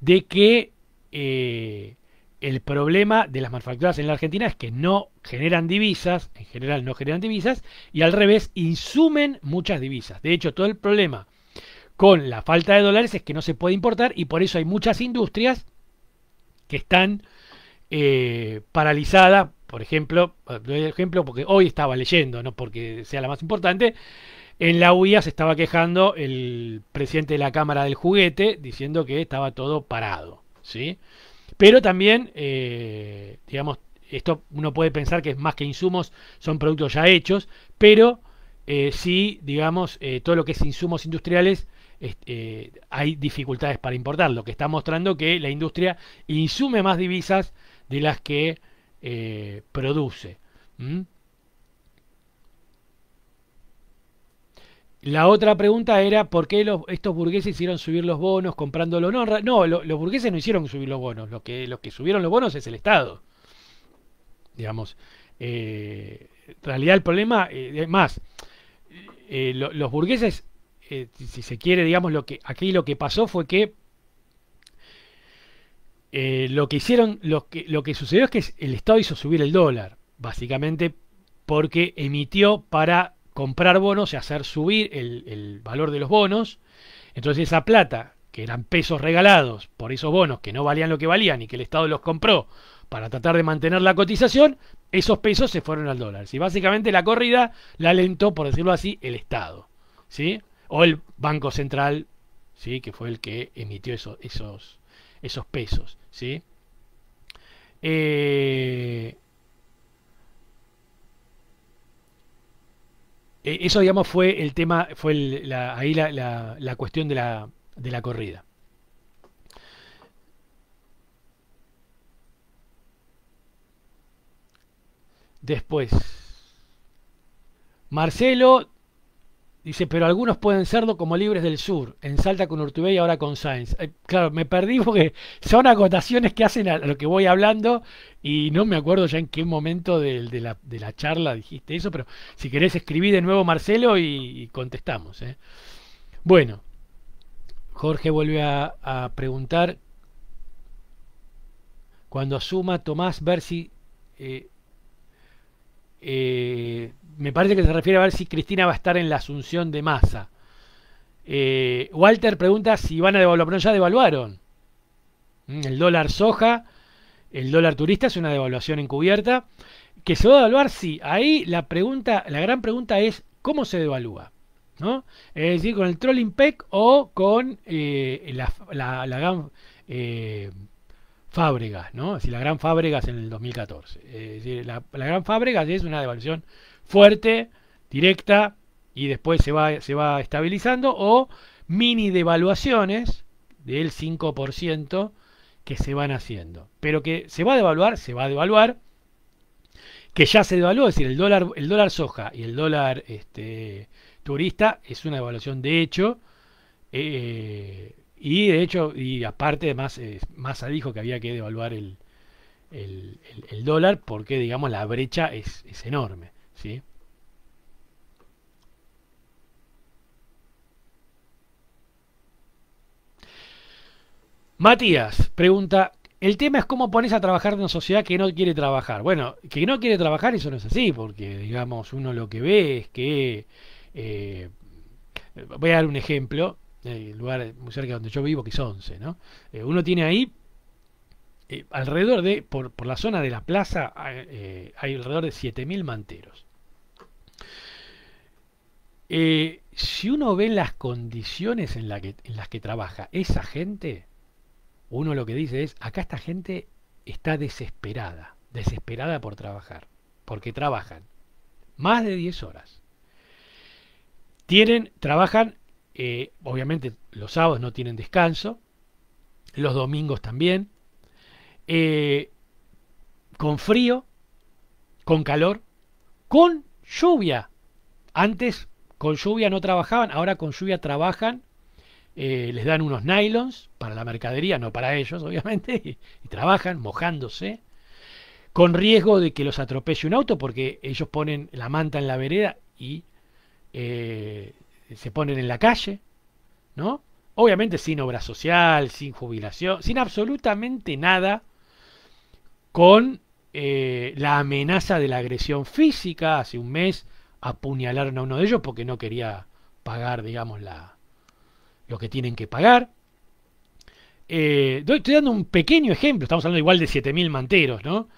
de que eh, el problema de las manufacturas en la Argentina es que no generan divisas, en general no generan divisas, y al revés, insumen muchas divisas. De hecho, todo el problema con la falta de dólares es que no se puede importar y por eso hay muchas industrias que están eh, paralizada, por ejemplo, doy ejemplo, porque hoy estaba leyendo, no porque sea la más importante, en la UIA se estaba quejando el presidente de la Cámara del Juguete diciendo que estaba todo parado, ¿sí? Pero también, eh, digamos, esto uno puede pensar que es más que insumos, son productos ya hechos, pero eh, sí, digamos, todo lo que es insumos industriales, hay dificultades para importar, lo que está mostrando que la industria insume más divisas de las que eh, produce. La otra pregunta era por qué los, estos burgueses hicieron subir los bonos comprando los No, los burgueses no hicieron subir los bonos. Los que, los que subieron los bonos es el Estado. Digamos. Eh, en realidad el problema eh, más. los burgueses, si se quiere, digamos, lo que, aquí lo que pasó fue que eh, lo que hicieron, lo que, lo que sucedió es que el Estado hizo subir el dólar, básicamente porque emitió para comprar bonos y hacer subir el, valor de los bonos. Entonces esa plata, que eran pesos regalados por esos bonos que no valían lo que valían y que el Estado los compró para tratar de mantener la cotización, esos pesos se fueron al dólar. Y Básicamente la corrida la alentó, por decirlo así, el Estado. ¿sí? O el Banco Central, ¿sí? que fue el que emitió esos, esos esos pesos, ¿sí? Eh, e, eso, digamos, fue el tema, fue la, ahí la, la, la, cuestión de la, de la corrida. Después, Marcelo Dice, pero algunos pueden serlo como libres del sur, en Salta con Urtubey y ahora con Sainz. Eh, claro, me perdí porque son acotaciones que hacen a lo que voy hablando y no me acuerdo ya en qué momento de, la, charla dijiste eso, pero si querés escribí de nuevo Marcelo y, contestamos. ¿eh? Bueno, Jorge vuelve a, preguntar, cuando asuma Tomás Bersi... Eh, eh me parece que se refiere a ver si Cristina va a estar en la asunción de masa. Eh, Walter pregunta si van a devaluar, pero ya devaluaron. Mm, el dólar soja, el dólar turista es una devaluación encubierta. Que se va a devaluar, sí. Ahí la pregunta, la gran pregunta es cómo se devalúa. ¿No? Es decir, con el trolling PEC o con eh, la, gran eh, ¿no? Es la gran es en el 2014. Es decir, la, la gran Fábregas es una devaluación fuerte, directa, y después se va, se va estabilizando, o mini devaluaciones del 5% que se van haciendo. Pero que se va a devaluar, se va a devaluar, que ya se devaluó, es decir, el dólar, el dólar soja y el dólar este, turista es una devaluación de hecho, eh, y de hecho, y aparte más, eh, Massa dijo que había que devaluar el, el, el, dólar porque, digamos, la brecha es, es enorme. ¿Sí? Matías pregunta, el tema es cómo pones a trabajar en una sociedad que no quiere trabajar. Bueno, que no quiere trabajar eso no es así, porque digamos, uno lo que ve es que... Eh, voy a dar un ejemplo, eh, el lugar muy cerca donde yo vivo, que es 11, ¿no? Eh, uno tiene ahí, alrededor de, por, por, la zona de la plaza, hay alrededor de 7.000 manteros. Eh, si uno ve las condiciones en, las que trabaja esa gente, uno lo que dice es, acá esta gente está desesperada, desesperada por trabajar, porque trabajan más de 10 horas. Tienen, trabajan, eh, obviamente los sábados no tienen descanso, los domingos también, eh, con frío, con calor, con lluvia. Antes con lluvia no trabajaban, ahora con lluvia trabajan, eh, les dan unos nylons para la mercadería, no para ellos, obviamente, y, trabajan mojándose, con riesgo de que los atropelle un auto, porque ellos ponen la manta en la vereda y eh, se ponen en la calle, ¿no? Obviamente sin obra social, sin jubilación, sin absolutamente nada, con eh, la amenaza de la agresión física. Hace un mes apuñalaron a uno de ellos porque no quería pagar, digamos, la, lo que tienen que pagar. Eh, estoy dando un pequeño ejemplo, estamos hablando igual de 7.000 manteros, ¿no?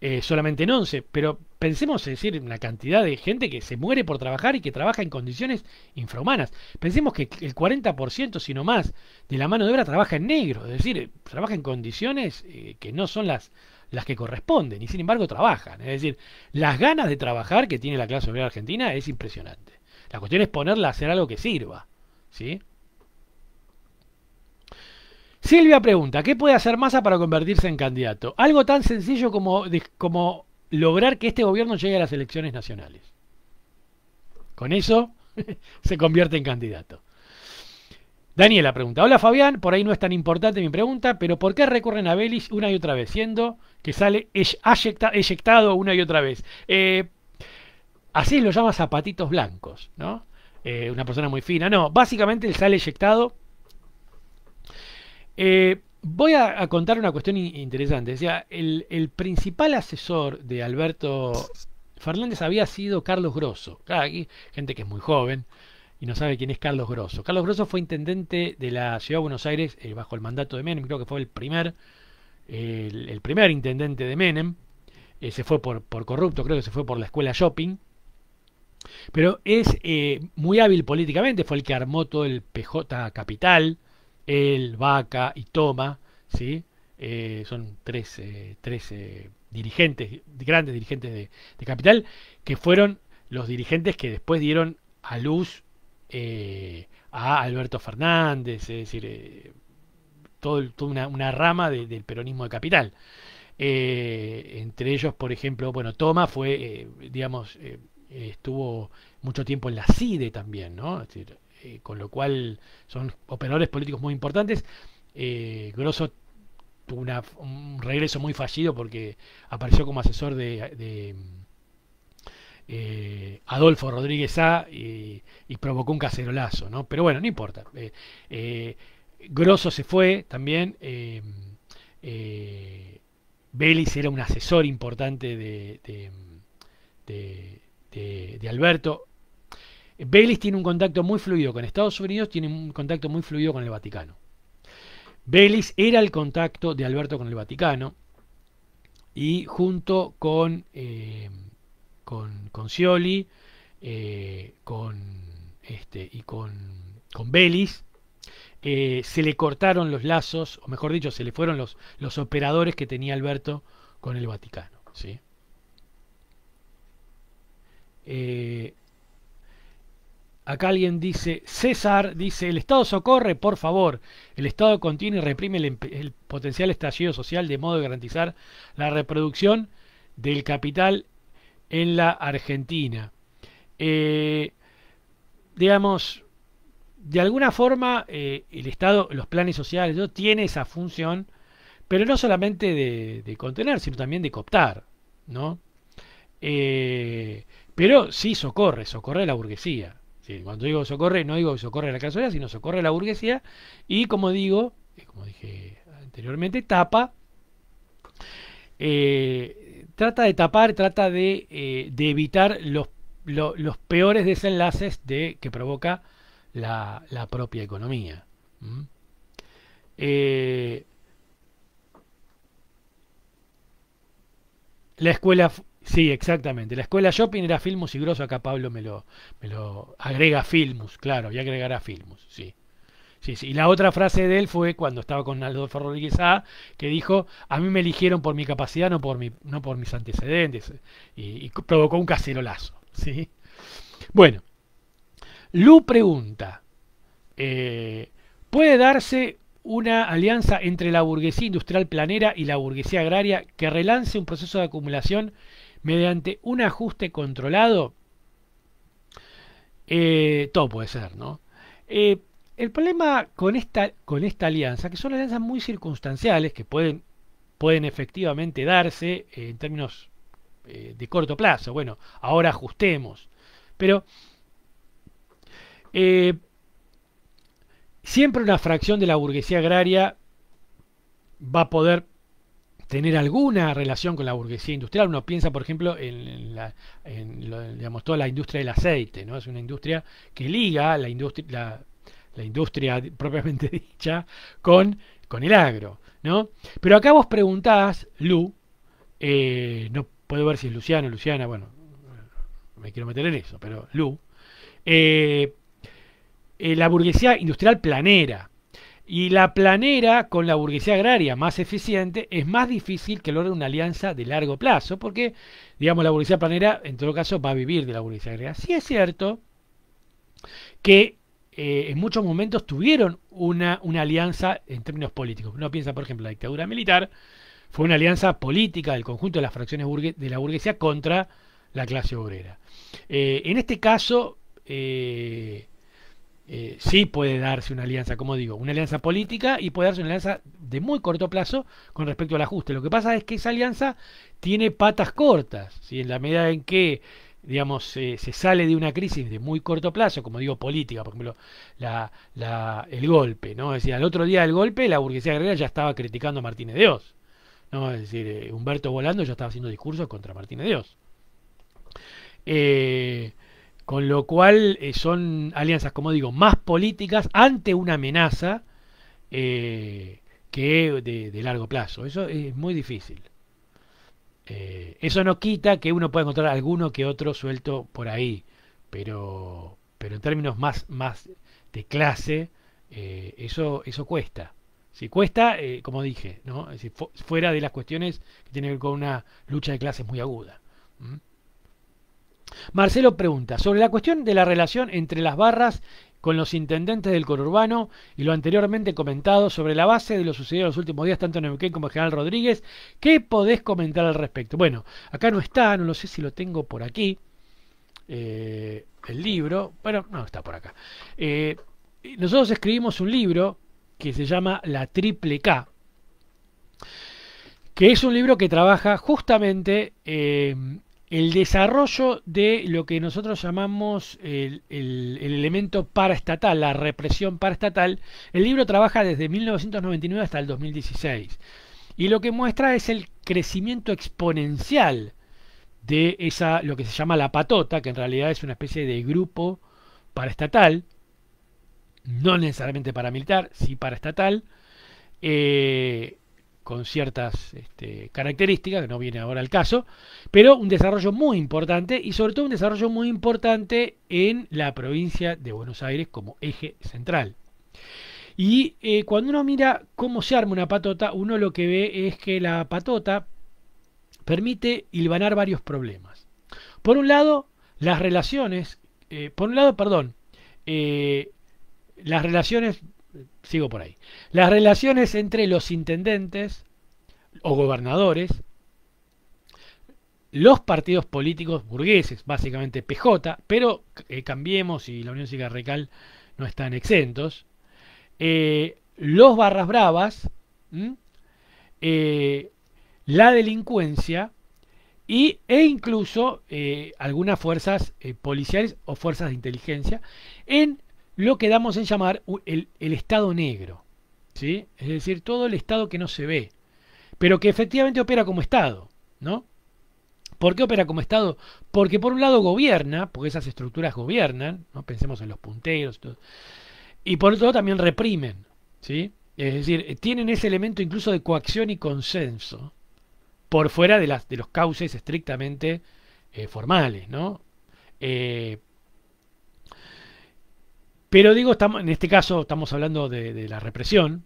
Eh, solamente en 11, pero pensemos, es decir, en la cantidad de gente que se muere por trabajar y que trabaja en condiciones infrahumanas. Pensemos que el 40%, si no más, de la mano de obra trabaja en negro, es decir, trabaja en condiciones eh, que no son las, las que corresponden y sin embargo trabajan. Es decir, las ganas de trabajar que tiene la clase obrera argentina es impresionante. La cuestión es ponerla a hacer algo que sirva. ¿sí? Silvia pregunta, ¿qué puede hacer Massa para convertirse en candidato? Algo tan sencillo como, como lograr que este gobierno llegue a las elecciones nacionales. Con eso se convierte en candidato. Daniela pregunta, hola Fabián, por ahí no es tan importante mi pregunta, pero ¿por qué recurren a Belis una y otra vez, siendo que sale eyectado una y otra vez? Eh, así lo llama zapatitos blancos, ¿no? Eh, una persona muy fina. No, básicamente él sale eyectado. Eh, voy a, contar una cuestión interesante. O sea, el, el principal asesor de Alberto Fernández había sido Carlos Grosso. Aquí, gente que es muy joven y no sabe quién es Carlos Grosso. Carlos Grosso fue intendente de la ciudad de Buenos Aires eh, bajo el mandato de Menem, creo que fue el primer, el, primer intendente de Menem. Eh, se fue por, por, corrupto, creo que se fue por la escuela shopping. Pero es eh, muy hábil políticamente, fue el que armó todo el PJ Capital, él, Vaca y Toma, ¿sí? son tres, dirigentes, grandes dirigentes de, de Capital, que fueron los dirigentes que después dieron a luz eh, a Alberto Fernández, es decir, eh, toda una, rama del peronismo de capital. Eh, entre ellos, por ejemplo, bueno, Toma fue, digamos, estuvo mucho tiempo en la CIDE también, ¿no? con lo cual son operadores políticos muy importantes. Grosso tuvo un regreso muy fallido porque apareció como asesor de, de Adolfo Rodríguez A y, provocó un cacerolazo, ¿no? Pero bueno, no importa. Eh, eh, Grosso se fue también. Belis eh, era un asesor importante de, de, Alberto. Belis tiene un contacto muy fluido con Estados Unidos, tiene un contacto muy fluido con el Vaticano. Belis era el contacto de Alberto con el Vaticano y junto con con, Scioli eh, con, este, y con, con Belis, eh, se le cortaron los lazos, o mejor dicho, se le fueron los, los operadores que tenía Alberto con el Vaticano. ¿sí? Eh, acá alguien dice, César dice, el Estado socorre, por favor, el Estado contiene y reprime el, el potencial estallido social de modo de garantizar la reproducción del capital en la Argentina. Eh, digamos, de alguna forma eh, el Estado, los planes sociales, tiene esa función, pero no solamente de, contener, sino también de cooptar, ¿no? Eh, pero sí socorre, socorre la burguesía. cuando digo socorre, no digo socorre a la clase sino socorre la burguesía y como digo, como dije anteriormente, tapa trata de tapar, trata de, eh, de evitar los, los, peores desenlaces de, que provoca la, la propia economía. ¿Mm? Eh, la escuela, sí, exactamente. La escuela shopping era Filmus y Grosso. Acá Pablo me lo, me lo agrega Filmus, claro, y agregará Filmus, sí. Y la otra frase de él fue cuando estaba con Adolfo Rodríguez A, que dijo, a mí me eligieron por mi capacidad, no por, mi, no por mis antecedentes. Y, provocó un cacerolazo. ¿sí? Bueno, Lu pregunta, eh, ¿puede darse una alianza entre la burguesía industrial planera y la burguesía agraria que relance un proceso de acumulación mediante un ajuste controlado? Eh, todo puede ser, ¿no? Eh, el problema con esta, con esta alianza, que son alianzas muy circunstanciales, que pueden, pueden efectivamente darse eh, en términos eh, de corto plazo, bueno, ahora ajustemos, pero eh, siempre una fracción de la burguesía agraria va a poder tener alguna relación con la burguesía industrial. Uno piensa, por ejemplo, en, la, toda la industria del aceite, ¿no? Es una industria que liga la industria, la industria propiamente dicha, con, con el agro. ¿no? Pero acá vos preguntás, Lu, eh, no puedo ver si es Luciano, Luciana, bueno, me quiero meter en eso, pero Lu, eh, eh, la burguesía industrial planera. Y la planera con la burguesía agraria más eficiente es más difícil que logre una alianza de largo plazo, porque, digamos, la burguesía planera en todo caso va a vivir de la burguesía agraria. Sí es cierto que eh, en muchos momentos tuvieron una, alianza en términos políticos. Uno piensa, por ejemplo, la dictadura militar fue una alianza política del conjunto de las fracciones de la burguesía contra la clase obrera. Eh, en este caso, eh, sí puede darse una alianza, como digo, una alianza política y puede darse una alianza de muy corto plazo con respecto al ajuste. Lo que pasa es que esa alianza tiene patas cortas. En la medida en que digamos, se sale de una crisis de muy corto plazo, como digo, política, por ejemplo, el golpe, ¿no? al otro día del golpe la burguesía guerrera ya estaba criticando a Martínez Dios, ¿no? Es decir, eh, Humberto Volando ya estaba haciendo discursos contra Martínez Dios. Eh, con lo cual eh, son alianzas, como digo, más políticas ante una amenaza que de largo plazo. Eso es muy difícil. Eh, eso no quita que uno pueda encontrar alguno que otro suelto por ahí, pero, pero en términos más, más de clase, eh, eso, eso cuesta. Si cuesta, eh, como dije, ¿no? fuera de las cuestiones que tienen que ver con una lucha de clases muy aguda. Marcelo pregunta, sobre la cuestión de la relación entre las barras con los intendentes del conurbano y lo anteriormente comentado sobre la base de lo sucedido en los últimos días tanto en Neuquén como en General Rodríguez, ¿qué podés comentar al respecto? Bueno, acá no está, no lo sé si lo tengo por aquí, eh, el libro, bueno, no está por acá. Eh, nosotros escribimos un libro que se llama La Triple K, que es un libro que trabaja justamente eh, el desarrollo de lo que nosotros llamamos el, elemento paraestatal, la represión paraestatal. El libro trabaja desde 1999 hasta el 2016 y lo que muestra es el crecimiento exponencial de esa lo que se llama la patota, que en realidad es una especie de grupo paraestatal, no necesariamente paramilitar, sí paraestatal, eh, con ciertas este, características, que no viene ahora al caso, pero un desarrollo muy importante y sobre todo un desarrollo muy importante en la provincia de Buenos Aires como eje central. Y eh, cuando uno mira cómo se arma una patota, uno lo que ve es que la patota permite hilvanar varios problemas. Por un lado, las relaciones, eh, por un lado, perdón, eh, las relaciones sigo por ahí. Las relaciones entre los intendentes o gobernadores, los partidos políticos burgueses, básicamente PJ, pero eh, Cambiemos y la Unión Cívica no están exentos, eh, los barras bravas, eh, la delincuencia y, e incluso algunas fuerzas policiales o fuerzas de inteligencia en lo que damos en llamar el, estado negro, ¿sí? es decir, todo el estado que no se ve, pero que efectivamente opera como estado. ¿no? ¿Por qué opera como estado? Porque por un lado gobierna, porque esas estructuras gobiernan, ¿no? pensemos en los punteros, y por otro lado también reprimen. ¿sí? Es decir, eh, tienen ese elemento incluso de coacción y consenso por fuera de, los cauces estrictamente eh, formales, ¿no? Eh, pero digo, en este caso estamos hablando de, la represión,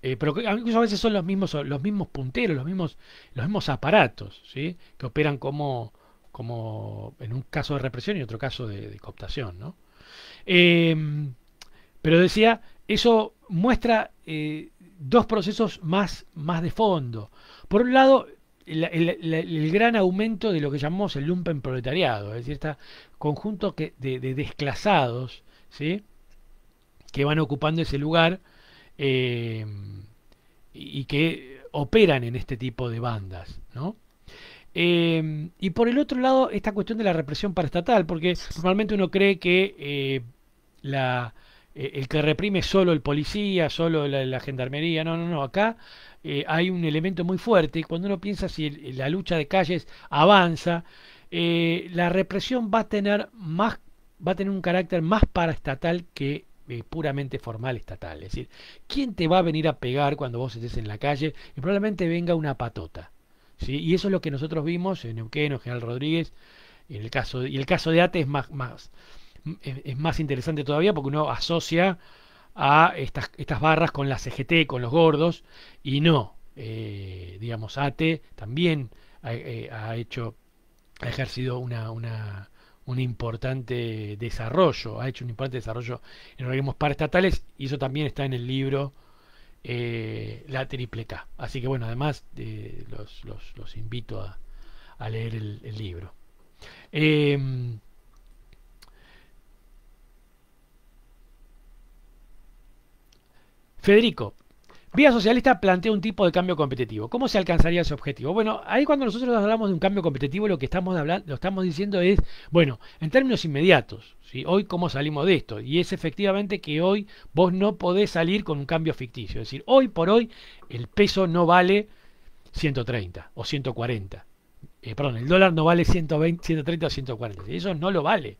eh, pero a veces son los mismos, los mismos punteros, los mismos, los mismos aparatos, ¿sí? que operan como, como en un caso de represión y otro caso de, cooptación. Em, pero decía, eso muestra eh, dos procesos más, más de fondo. Por un lado, el, gran aumento de lo que llamamos el lumpen proletariado, es decir, este conjunto que, de, de desclasados ¿sí? que van ocupando ese lugar eh, y que operan en este tipo de bandas. ¿no? Eh, y por el otro lado, esta cuestión de la represión paraestatal, porque normalmente uno cree que eh, el que reprime es solo el policía, solo la, gendarmería, no, no, no, acá hay un elemento muy fuerte cuando uno piensa si la lucha de calles avanza, la represión va a tener más va a tener un carácter más paraestatal que eh, puramente formal estatal. Es decir, ¿quién te va a venir a pegar cuando vos estés en la calle? Y probablemente venga una patota. ¿sí? Y eso es lo que nosotros vimos en Neuquén, en General Rodríguez. En el caso, y el caso de ATE es más, es más interesante todavía porque uno asocia a estas, barras con la CGT, con los gordos, y no. Eh, digamos, ATE también eh, ha, hecho, ha ejercido una un importante desarrollo, ha hecho un importante desarrollo en organismos paraestatales y eso también está en el libro eh, La Triple K. Así que bueno, además eh, los, invito a, leer el, libro. Em, Federico, Vía socialista plantea un tipo de cambio competitivo. ¿Cómo se alcanzaría ese objetivo? Bueno, ahí cuando nosotros hablamos de un cambio competitivo, lo que estamos hablando, lo estamos diciendo es, bueno, en términos inmediatos, ¿sí? hoy cómo salimos de esto. Y es efectivamente que hoy vos no podés salir con un cambio ficticio. Es decir, hoy por hoy el peso no vale 130 o 140. Eh, perdón, el dólar no vale 120, 130 o 140. Eso no lo vale.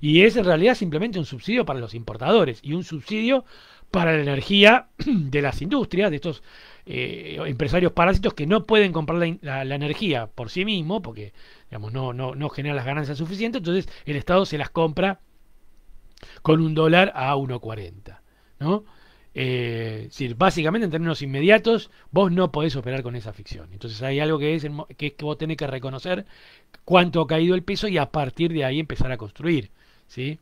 Y es en realidad simplemente un subsidio para los importadores y un subsidio para la energía de las industrias, de estos eh, empresarios parásitos que no pueden comprar la, energía por sí mismo, porque digamos, no, no, no generan las ganancias suficientes, entonces el Estado se las compra con un dólar a 1,40. ¿no? Eh, básicamente en términos inmediatos, vos no podés operar con esa ficción. Entonces hay algo que es, que que vos tenés que reconocer cuánto ha caído el peso y a partir de ahí empezar a construir. ¿sí?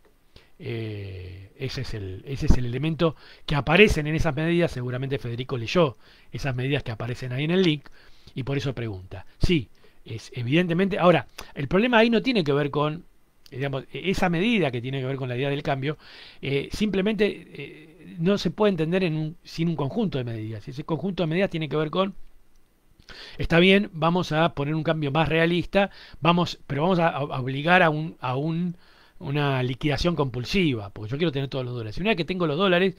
Eh, ese, es el, ese es el elemento que aparecen en esas medidas. Seguramente Federico leyó esas medidas que aparecen ahí en el link y por eso pregunta. Sí, es evidentemente. Ahora, el problema ahí no tiene que ver con digamos, e-, esa medida que tiene que ver con la idea del cambio. Eh, simplemente eh, no se puede entender en un, sin un conjunto de medidas. Ese conjunto de medidas tiene que ver con Está bien, vamos a poner un cambio más realista, vamos, pero vamos a, a obligar a un, a un una liquidación compulsiva, porque yo quiero tener todos los dólares. Y una vez que tengo los dólares,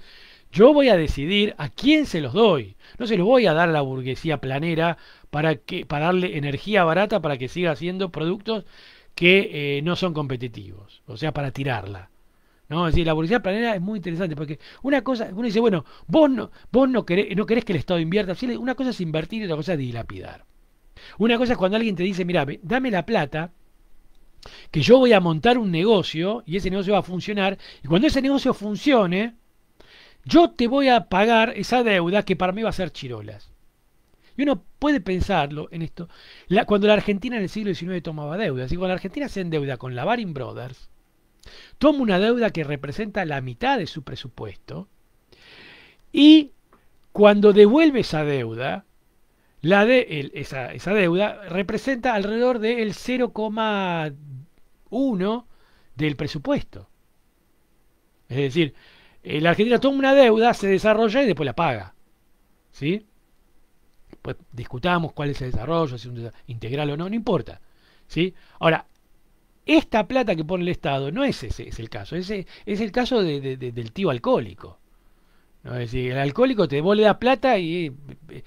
yo voy a decidir a quién se los doy. No se los voy a dar a la burguesía planera para, que, para darle energía barata para que siga haciendo productos que eh, no son competitivos, o sea, para tirarla. ¿no? la burguesía planera es muy interesante porque una cosa, uno dice, bueno, vos no, vos no querés, no querés que el Estado invierta. Una cosa es invertir y otra cosa es dilapidar. Una cosa es cuando alguien te dice, mira, dame la plata que yo voy a montar un negocio y ese negocio va a funcionar, y cuando ese negocio funcione, yo te voy a pagar esa deuda que para mí va a ser chirolas. Y uno puede pensarlo en esto. cuando la Argentina en el siglo XIX tomaba deudas, y cuando la Argentina se endeuda con la Baring Brothers, toma una deuda que representa la mitad de su presupuesto, y cuando devuelve esa deuda, la de, esa, deuda representa alrededor del 0,1 del presupuesto. Es decir, eh, la Argentina toma una deuda, se desarrolla y después la paga. ¿Sí? pues discutamos cuál es el desarrollo, si es un integral o no, no importa. ¿Sí? Ahora, esta plata que pone el Estado no es ese, es el caso, ese es el caso del tío alcohólico. ¿no? Es decir, el alcohólico te vos la plata y eh,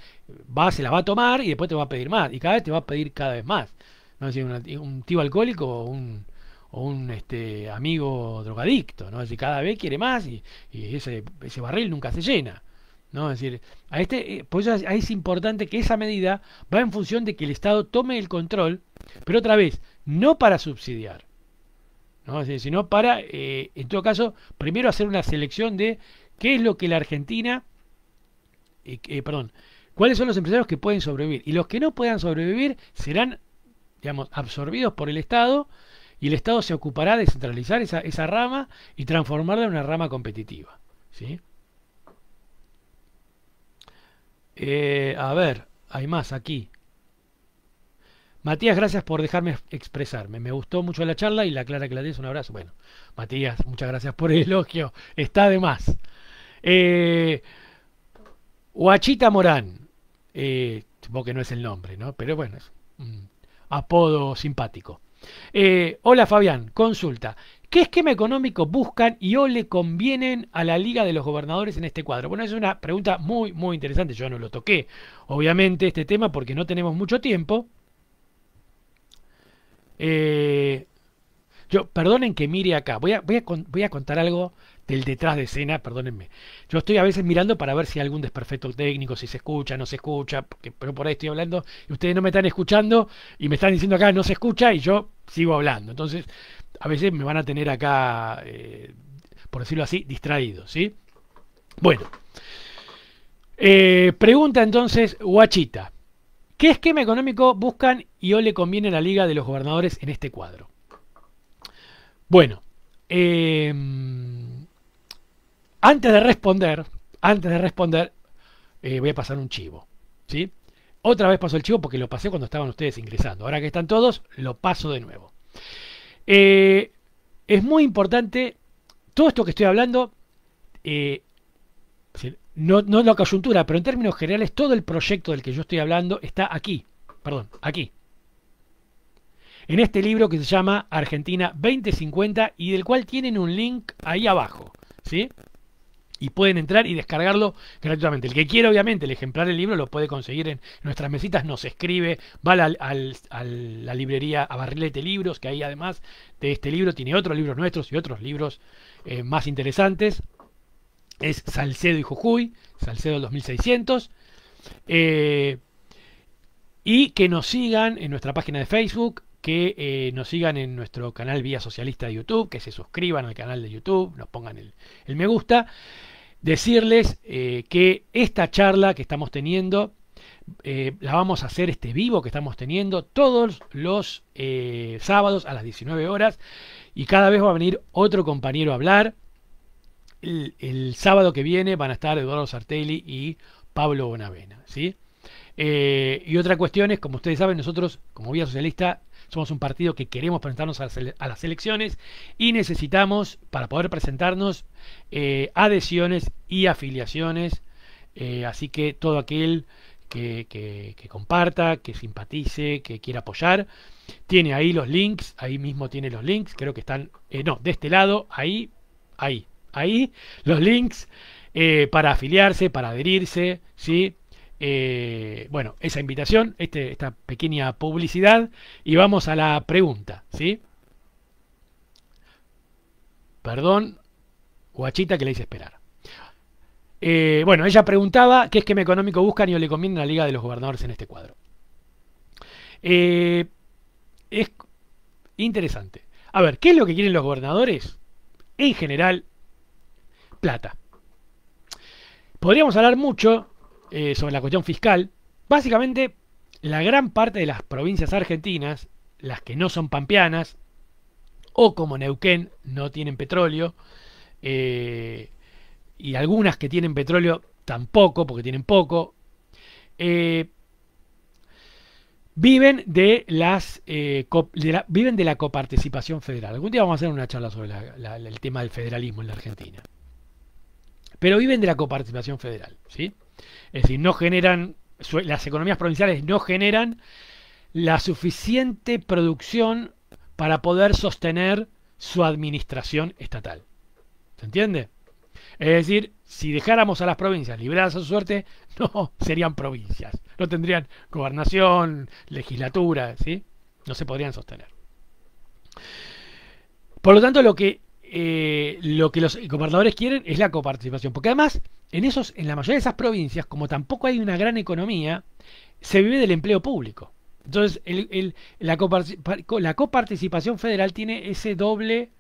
va, se la va a tomar y después te va a pedir más. Y cada vez te va a pedir cada vez más. ¿no? un, tío alcohólico o un, o un este, amigo drogadicto, ¿no? Es cada vez quiere más y, ese, barril nunca se llena. ¿no? Es decir, a este, eh, por eso es importante que esa medida va en función de que el Estado tome el control, pero otra vez, no para subsidiar, ¿no? sino para, eh, en todo caso, primero hacer una selección de qué es lo que la Argentina, eh, perdón, cuáles son los empresarios que pueden sobrevivir. Y los que no puedan sobrevivir serán, digamos, absorbidos por el Estado y el Estado se ocupará de centralizar esa, rama y transformarla en una rama competitiva. ¿sí? Eh, a ver, hay más aquí. Matías, gracias por dejarme expresarme. Me gustó mucho la charla y la clara que la des, un abrazo. Bueno, Matías, muchas gracias por el elogio. Está de más. Eh, Huachita Morán. Eh, supongo que no es el nombre, ¿no? Pero bueno, es un apodo simpático. Eh, hola Fabián, consulta. ¿Qué esquema económico buscan y o le convienen a la Liga de los Gobernadores en este cuadro? Bueno, es una pregunta muy, muy interesante. Yo no lo toqué, obviamente, este tema porque no tenemos mucho tiempo. Eh, yo, perdonen que mire acá. Voy voy a contar algo del detrás de escena, perdónenme. Yo estoy a veces mirando para ver si hay algún desperfecto técnico, si se escucha, no se escucha, porque, pero por ahí estoy hablando y ustedes no me están escuchando y me están diciendo acá no se escucha y yo sigo hablando. Entonces, a veces me van a tener acá, eh, por decirlo así, distraído, ¿sí? Bueno. Eh, pregunta entonces Guachita. ¿Qué esquema económico buscan y o le conviene a la Liga de los Gobernadores en este cuadro? Bueno, eh, antes de responder, antes de responder, eh, voy a pasar un chivo. ¿sí? Otra vez paso el chivo porque lo pasé cuando estaban ustedes ingresando. Ahora que están todos, lo paso de nuevo. Eh, es muy importante, todo esto que estoy hablando, eh, no, no la coyuntura, pero en términos generales, todo el proyecto del que yo estoy hablando está aquí, perdón, aquí, en este libro que se llama Argentina 2050 y del cual tienen un link ahí abajo. ¿Sí? y pueden entrar y descargarlo gratuitamente. El que quiera, obviamente, el ejemplar del libro lo puede conseguir en nuestras mesitas, nos escribe, va a, la librería a Barrilete Libros, que ahí además de este libro tiene otros libros nuestros y otros libros eh, más interesantes. Es Salcedo y Jujuy, Salcedo 2600. Eh, y que nos sigan en nuestra página de Facebook, que eh, nos sigan en nuestro canal Vía Socialista de YouTube, que se suscriban al canal de YouTube, nos pongan el, el me gusta decirles eh, que esta charla que estamos teniendo, eh, la vamos a hacer este vivo que estamos teniendo todos los eh, sábados a las 19 horas y cada vez va a venir otro compañero a hablar. El, sábado que viene van a estar Eduardo Sartelli y Pablo Bonavena, ¿sí? y otra cuestión es, como ustedes saben, nosotros como Vía Socialista somos un partido que queremos presentarnos a las, elecciones y necesitamos, para poder presentarnos, eh, adhesiones y afiliaciones. Eh, así que todo aquel que, comparta, que simpatice, que quiera apoyar, tiene ahí los links, ahí mismo tiene los links, creo que están, eh, no, de este lado, ahí, ahí, ahí, los links para afiliarse, para adherirse, ¿sí? Eh, bueno, esa invitación, este, esta pequeña publicidad y vamos a la pregunta, ¿sí? Perdón, guachita que le hice esperar. Eh, bueno, ella preguntaba qué esquema económico buscan y o le conviene la Liga de los Gobernadores en este cuadro. Eh, es interesante. A ver, ¿qué es lo que quieren los gobernadores? En general, plata. Podríamos hablar mucho eh, sobre la cuestión fiscal. Básicamente, la gran parte de las provincias argentinas, las que no son pampeanas, o como Neuquén no tienen petróleo, eh, y algunas que tienen petróleo tampoco, porque tienen poco, eh, viven de las la, viven de la coparticipación federal. Algún día vamos a hacer una charla sobre el tema del federalismo en la Argentina. Pero viven de la coparticipación federal, ¿sí? Es decir, no generan, las economías provinciales no generan la suficiente producción para poder sostener su administración estatal. ¿Se entiende? Es decir, si dejáramos a las provincias liberadas a su suerte, no serían provincias. No tendrían gobernación, legislatura, ¿sí? No se podrían sostener. Por lo tanto, lo que eh, lo que los gobernadores quieren es la coparticipación. Porque además, en, esos, en la mayoría de esas provincias, como tampoco hay una gran economía, se vive del empleo público. Entonces, la, coparticipación federal tiene ese doble.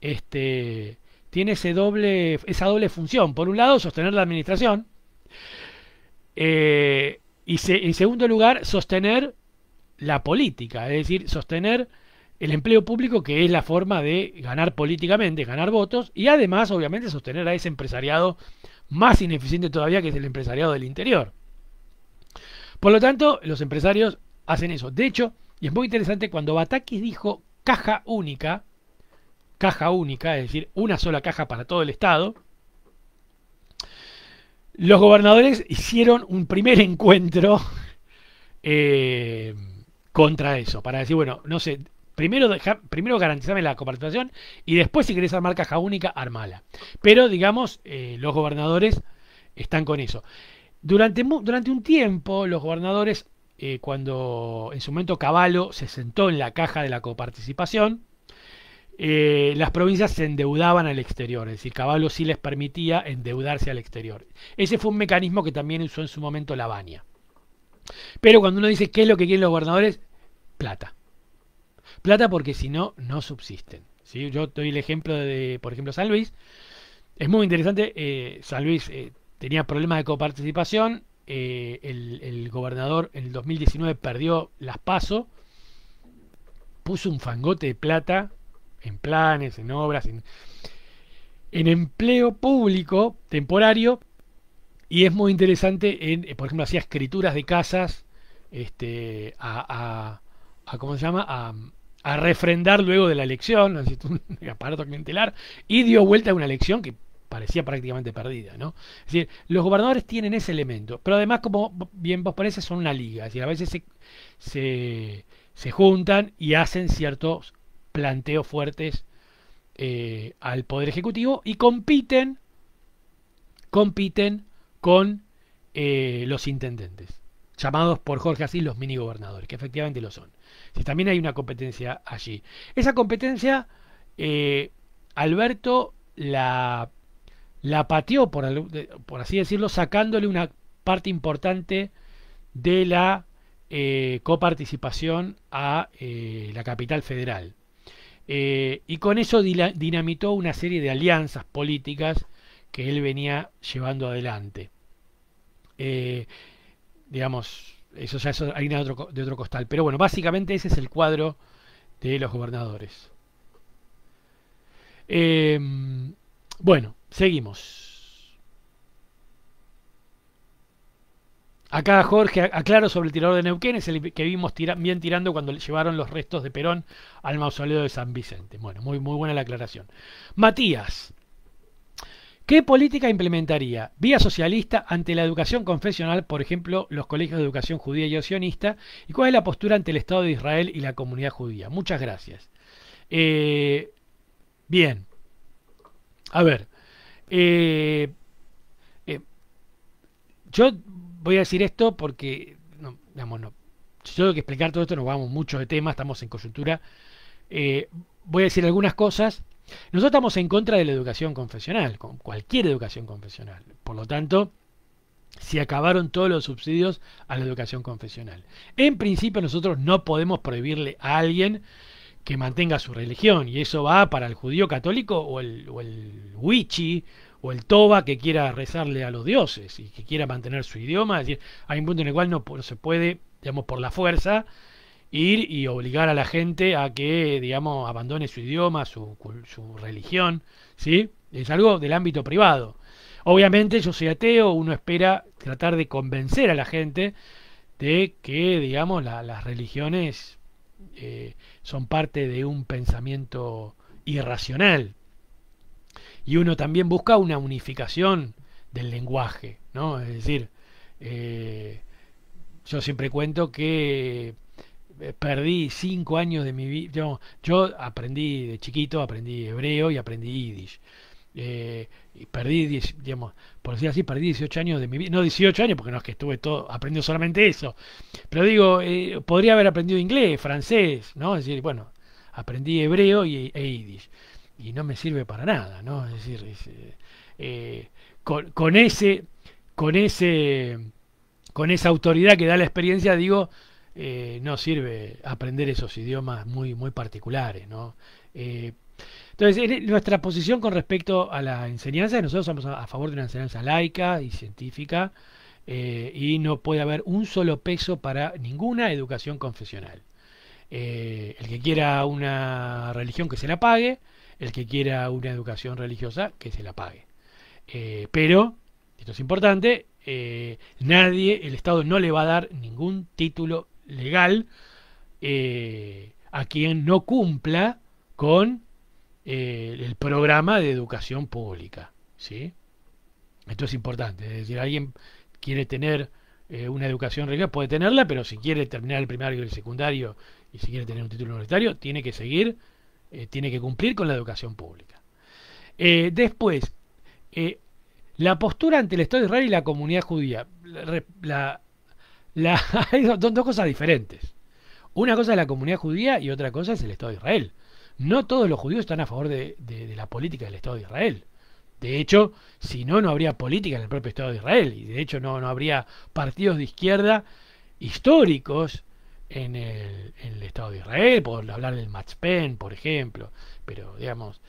Este, tiene ese doble, esa doble función. Por un lado, sostener la administración. Eh, y en segundo lugar, sostener la política. Es decir, sostener el empleo público, que es la forma de ganar políticamente, ganar votos y además, obviamente, sostener a ese empresariado más ineficiente todavía, que es el empresariado del interior. Por lo tanto, los empresarios hacen eso. De hecho, y es muy interesante, cuando Batakis dijo caja única, caja única, es decir, una sola caja para todo el Estado, los gobernadores hicieron un primer encuentro eh, contra eso, para decir, bueno, no sé, Primero, garantizarme primero garantizame la coparticipación y después si querés armar caja única, armala. Pero digamos, eh, los gobernadores están con eso. Durante, durante un tiempo los gobernadores, eh, cuando en su momento Caballo se sentó en la caja de la coparticipación, eh, las provincias se endeudaban al exterior, es decir, Caballo sí les permitía endeudarse al exterior. Ese fue un mecanismo que también usó en su momento la Lavagna. Pero cuando uno dice qué es lo que quieren los gobernadores, plata. Plata porque si no, no subsisten. ¿sí? Yo doy el ejemplo de, por ejemplo, San Luis. Es muy interesante, eh, San Luis eh, tenía problemas de coparticipación, eh, el, gobernador en el 2019 perdió las pasos puso un fangote de plata en planes, en obras, en, empleo público temporario, y es muy interesante, en, por ejemplo, hacía escrituras de casas este, a, a, a ¿cómo se llama? A, a refrendar luego de la elección, un aparato clientelar, y dio vuelta a una elección que parecía prácticamente perdida, ¿no? Es decir, los gobernadores tienen ese elemento, pero además, como bien vos parece, son una liga, es decir, a veces se, se, juntan y hacen ciertos planteos fuertes eh, al Poder Ejecutivo y compiten, compiten con eh, los intendentes, llamados por Jorge así los mini gobernadores, que efectivamente lo son. Si también hay una competencia allí. Esa competencia, eh, Alberto la, la pateó, por, así decirlo, sacándole una parte importante de la eh, coparticipación a eh, la capital federal. y con eso dinamitó una serie de alianzas políticas que él venía llevando adelante. digamos, eso ya es harina de otro, de otro costal. Pero bueno, básicamente ese es el cuadro de los gobernadores. Em, bueno, seguimos. Acá Jorge aclaro sobre el tirador de Neuquén, es el que vimos bien tirando cuando llevaron los restos de Perón al mausoleo de San Vicente. Bueno, muy, muy buena la aclaración. Matías, ¿Qué política implementaría? Vía socialista ante la educación confesional, por ejemplo, los colegios de educación judía y sionista, y cuál es la postura ante el Estado de Israel y la comunidad judía. Muchas gracias. Eh, bien. A ver. Eh, eh, yo voy a decir esto porque, no, digamos, no, yo tengo que explicar todo esto, nos vamos mucho de tema, estamos en coyuntura. voy a decir algunas cosas nosotros estamos en contra de la educación confesional, con cualquier educación confesional. Por lo tanto, se acabaron todos los subsidios a la educación confesional. En principio nosotros no podemos prohibirle a alguien que mantenga su religión y eso va para el judío católico o el, o el wichi o el toba que quiera rezarle a los dioses y que quiera mantener su idioma. Es decir, hay un punto en el cual no, no se puede, digamos, por la fuerza ir y obligar a la gente a que, digamos, abandone su idioma, su, religión, ¿sí? Es algo del ámbito privado. Obviamente yo soy ateo, uno espera tratar de convencer a la gente de que, digamos, las religiones eh, son parte de un pensamiento irracional. Y uno también busca una unificación del lenguaje, ¿no? Es decir, eh, yo siempre cuento que perdí cinco años de mi vida. Yo, aprendí de chiquito, aprendí hebreo y aprendí yiddish. Eh, y perdí, digamos, por decir así, perdí 18 años de mi vida. No 18 años, porque no es que estuve todo, ...aprendí solamente eso. Pero digo, eh, podría haber aprendido inglés, francés, ¿no? Es decir, bueno, aprendí hebreo y, e yiddish. Y no me sirve para nada, ¿no? Es decir, eh, con, con ese, con ese, con esa autoridad que da la experiencia, digo, eh, no sirve aprender esos idiomas muy, muy particulares, ¿no? Eh, entonces, e, nuestra posición con respecto a la enseñanza, nosotros somos a favor de una enseñanza laica y científica, eh, y no puede haber un solo peso para ninguna educación confesional. el que quiera una religión que se la pague, el que quiera una educación religiosa que se la pague. pero, esto es importante, nadie, el Estado no le va a dar ningún título legal eh, a quien no cumpla con eh, el programa de educación pública. ¿sí? Esto es importante. Es decir, alguien quiere tener eh, una educación regular, puede tenerla, pero si quiere terminar el primario y el secundario y si quiere tener un título universitario, tiene que seguir, tiene que cumplir con la educación pública. después, la postura ante el Estado de Israel y la comunidad judía. la, la, hay dos, cosas diferentes. Una cosa es la comunidad judía y otra cosa es el Estado de Israel. No todos los judíos están a favor de, de, la política del Estado de Israel. De hecho, si no, no habría política en el propio Estado de Israel. Y de hecho, no, no habría partidos de izquierda históricos en el, en el, Estado de Israel, por hablar del Penn, por ejemplo. Pero, digamos,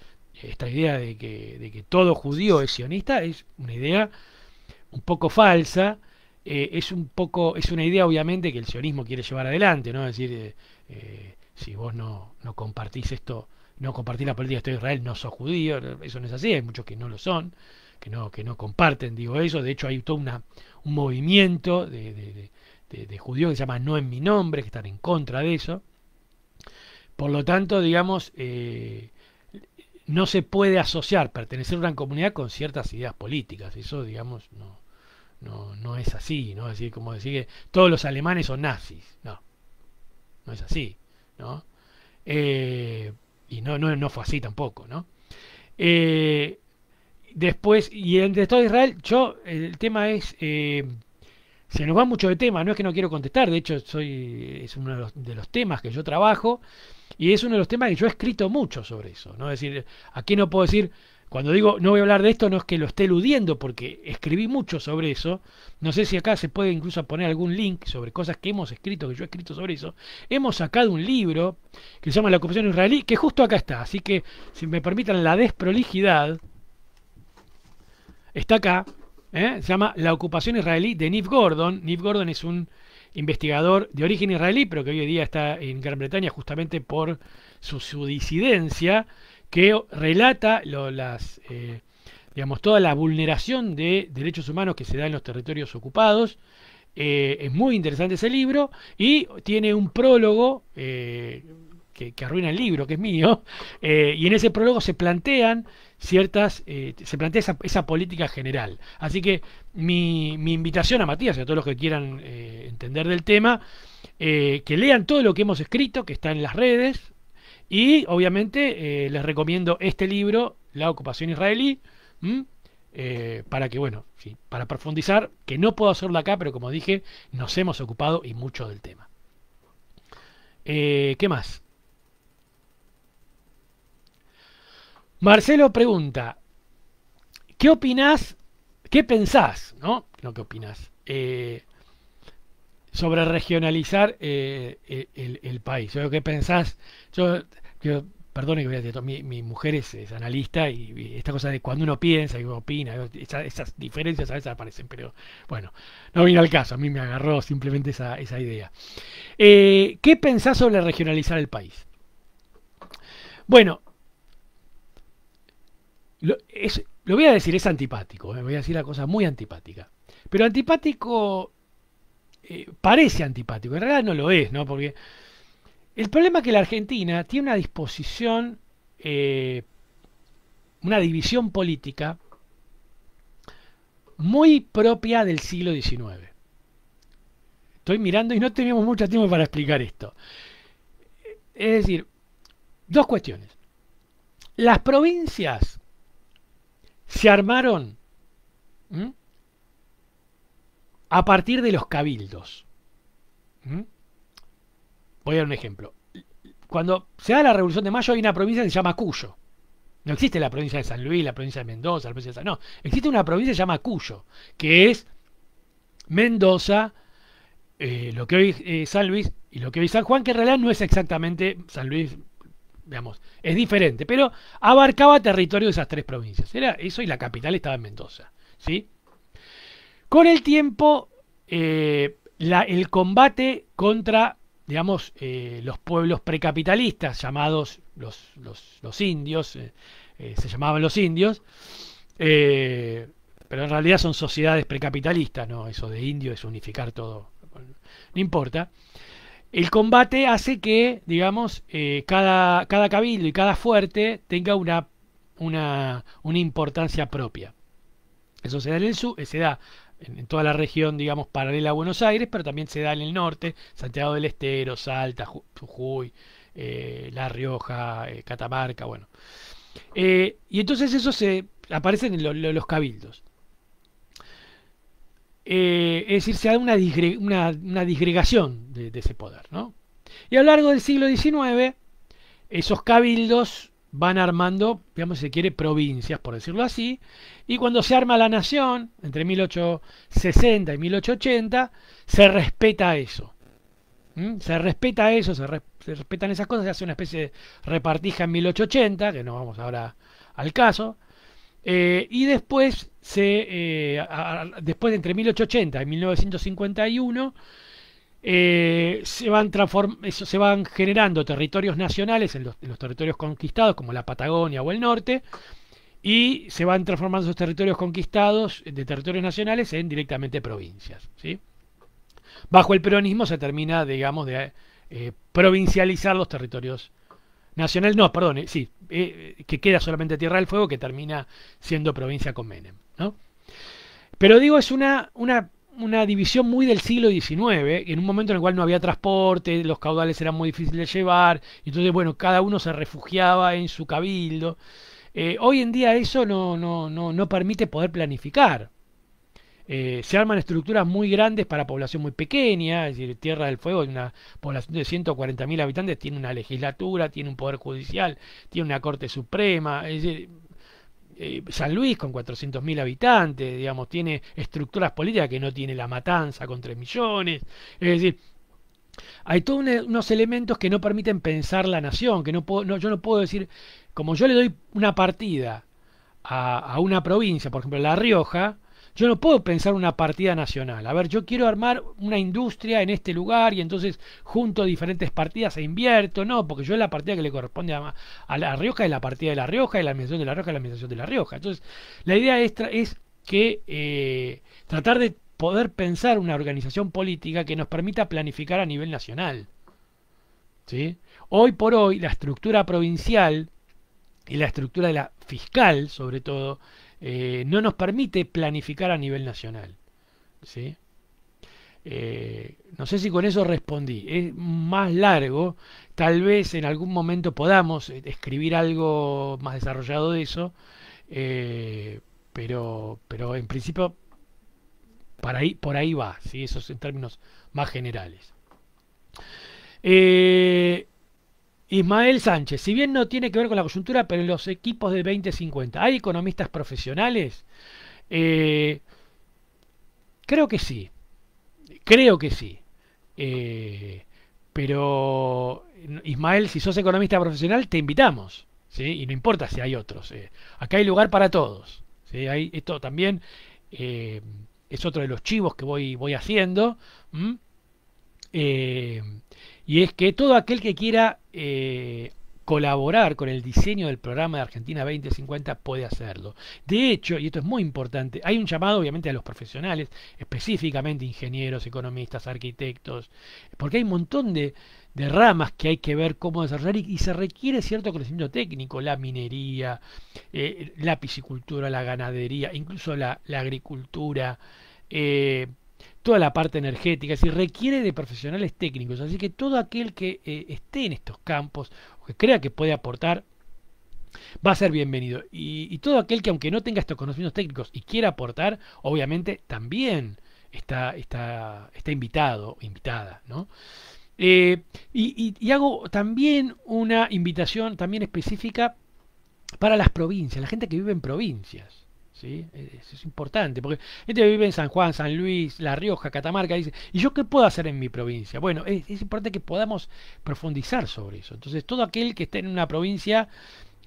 esta idea de que, de que todo judío es sionista es una idea un poco falsa eh, es un poco, es una idea obviamente que el sionismo quiere llevar adelante, ¿no? Es decir, eh, eh, si vos no, compartís esto, no compartís la política de Israel, no sos judío, eso no es así, hay muchos que no lo son, que no, que no comparten, digo eso, de hecho hay todo una, un movimiento de, judíos que se llama No en mi nombre, que están en contra de eso. Por lo tanto, digamos, no se puede asociar, pertenecer a una comunidad con ciertas ideas políticas, eso, digamos, no, no, no es así, ¿no? Es Así como decir que todos los alemanes son nazis, no, no es así, ¿no? Eh, y no, no, no fue así tampoco, ¿no? Eh, después, y el de todo Israel, yo, el tema es, eh, se nos va mucho de tema, no es que no quiero contestar, de hecho soy, es uno de los, de los, temas que yo trabajo, y es uno de los temas que yo he escrito mucho sobre eso, ¿no? Es decir, aquí no puedo decir, cuando digo no voy a hablar de esto no es que lo esté eludiendo, porque escribí mucho sobre eso. No sé si acá se puede incluso poner algún link sobre cosas que hemos escrito, que yo he escrito sobre eso. Hemos sacado un libro que se llama La ocupación israelí, que justo acá está. Así que, si me permitan la desprolijidad, está acá. ¿eh? Se llama La ocupación israelí de Nif Gordon. Nif Gordon es un investigador de origen israelí, pero que hoy en día está en Gran Bretaña justamente por su disidencia que relata las, eh, digamos, toda la vulneración de derechos humanos que se da en los territorios ocupados. Eh, es muy interesante ese libro y tiene un prólogo eh, que, arruina el libro, que es mío, y en ese prólogo se plantean ciertas, se plantea esa, política general. Así que mi, mi, invitación a Matías y a todos los que quieran entender del tema, que lean todo lo que hemos escrito, que está en las redes, y obviamente eh, les recomiendo este libro, La ocupación israelí, eh, para que, bueno, sí, para profundizar, que no puedo hacerlo acá, pero como dije, nos hemos ocupado y mucho del tema. Eh, ¿Qué más? Marcelo pregunta, ¿qué opinás, qué pensás, no? No, ¿qué opinás? sobre regionalizar el, país. ¿Qué pensás? Yo perdone que voy a decir, mi, mi mujer es, analista y, esta cosa de cuando uno piensa y opina, esas, diferencias a veces aparecen, pero bueno, no vino al caso, a mí me agarró simplemente esa, idea. Eh, ¿Qué pensás sobre regionalizar el país? Bueno, lo, voy a decir, es antipático, eh, voy a decir la cosa muy antipática, pero antipático eh, parece antipático, en realidad no lo es, ¿no? Porque el problema es que la Argentina tiene una disposición, eh, una división política muy propia del siglo XIX. Estoy mirando y no tenemos mucho tiempo para explicar esto. Es decir, dos cuestiones. Las provincias se armaron a partir de los cabildos. Voy a dar un ejemplo. Cuando se da la Revolución de Mayo hay una provincia que se llama Cuyo. No existe la provincia de San Luis, la provincia de Mendoza, la provincia de San... No, existe una provincia que se llama Cuyo, que es Mendoza, eh, lo que hoy es eh, San Luis y lo que hoy San Juan, que en realidad no es exactamente San Luis, digamos, es diferente, pero abarcaba territorio de esas tres provincias. Era eso y la capital estaba en Mendoza. ¿sí? Con el tiempo, eh, el combate contra digamos, eh, los pueblos precapitalistas, llamados los, indios, eh, eh, se llamaban los indios, pero en realidad son sociedades precapitalistas, ¿no? Eso de indio es unificar todo, no importa. El combate hace que, digamos, cada, cada cabildo y cada fuerte tenga una, una, una importancia propia. Eso se da, en el sur, se da en, toda la región, digamos, paralela a Buenos Aires, pero también se da en el norte, Santiago del Estero, Salta, Jujuy, eh, La Rioja, eh, Catamarca, bueno. Eh, y entonces eso se aparecen en los cabildos. es decir, se da una, una, disgregación de, de, ese poder, ¿no? Y a lo largo del siglo XIX, esos cabildos van armando, digamos, si se quiere, provincias, por decirlo así, y cuando se arma la nación, entre 1860 y 1880, ¿Mm? se respeta eso. Se respeta eso, se, respetan esas cosas, se hace una especie de repartija en 1880, que no vamos ahora al caso, eh, y después, se, eh, después entre 1880 y 1951, eh, se, van se van generando territorios nacionales en los, territorios conquistados, como la Patagonia o el norte, y se van transformando esos territorios conquistados de territorios nacionales en directamente provincias. Bajo el peronismo se termina, digamos, de eh, provincializar los territorios nacionales, no, perdón, eh, sí, que queda solamente Tierra del Fuego, que termina siendo provincia con Menem. Pero digo, es una, una una división muy del siglo XIX, en un momento en el cual no había transporte, los caudales eran muy difíciles de llevar, entonces, bueno, cada uno se refugiaba en su cabildo. Eh, hoy en día eso no, no, no, no permite poder planificar. Eh, se arman estructuras muy grandes para población muy pequeña, es decir, Tierra del Fuego, una población de 140.000 habitantes, tiene una legislatura, tiene un poder judicial, tiene una Corte Suprema, es decir, eh, San Luis con 400.000 habitantes, digamos, tiene estructuras políticas que no tiene la matanza con 3 millones, es decir, hay todos unos elementos que no permiten pensar la nación, que no, puedo, yo no puedo decir, como yo le doy una partida a, una provincia, por ejemplo La Rioja, yo no puedo pensar una partida nacional. A ver, yo quiero armar una industria en este lugar y entonces junto diferentes partidas e invierto. No, porque yo la partida que le corresponde a, La Rioja es la partida de La Rioja y la administración de La Rioja es la administración de La Rioja. Entonces, la idea es, es que eh, tratar de poder pensar una organización política que nos permita planificar a nivel nacional. ¿Sí? Hoy por hoy, la estructura provincial y la estructura de la fiscal, sobre todo, eh, no nos permite planificar a nivel nacional. ¿sí? Eh, no sé si con eso respondí. Es más largo. Tal vez en algún momento podamos eh, escribir algo más desarrollado de eso. pero, pero en principio para ahí, por ahí va. ¿sí? Eso es en términos más generales. Ismael Sánchez, si bien no tiene que ver con la coyuntura, pero en los equipos de 2050, ¿hay economistas profesionales? Eh, creo que sí, creo que sí. Eh, pero Ismael, si sos economista profesional, te invitamos, y no importa si hay otros. Eh, acá hay lugar para todos. esto también es otro de los chivos que voy, haciendo y es que todo aquel que quiera eh, colaborar con el diseño del programa de Argentina 2050 puede hacerlo. De hecho, y esto es muy importante, hay un llamado obviamente a los profesionales, específicamente ingenieros, economistas, arquitectos, porque hay un montón de, ramas que hay que ver cómo desarrollar y, se requiere cierto crecimiento técnico, la minería, eh, la piscicultura, la ganadería, incluso la, agricultura. Eh, toda la parte energética, Si requiere de profesionales técnicos. Así que todo aquel que eh, esté en estos campos que crea que puede aportar, va a ser bienvenido. Y, todo aquel que aunque no tenga estos conocimientos técnicos y quiera aportar, obviamente también está, está, está invitado, invitada, ¿no? Eh, y, y hago también una invitación también específica para las provincias, la gente que vive en provincias. ¿Sí? Eh, eso es importante, porque gente vive en San Juan, San Luis, La Rioja, Catamarca, dice, ¿y yo qué puedo hacer en mi provincia? Bueno, es, importante que podamos profundizar sobre eso. Entonces, todo aquel que esté en una provincia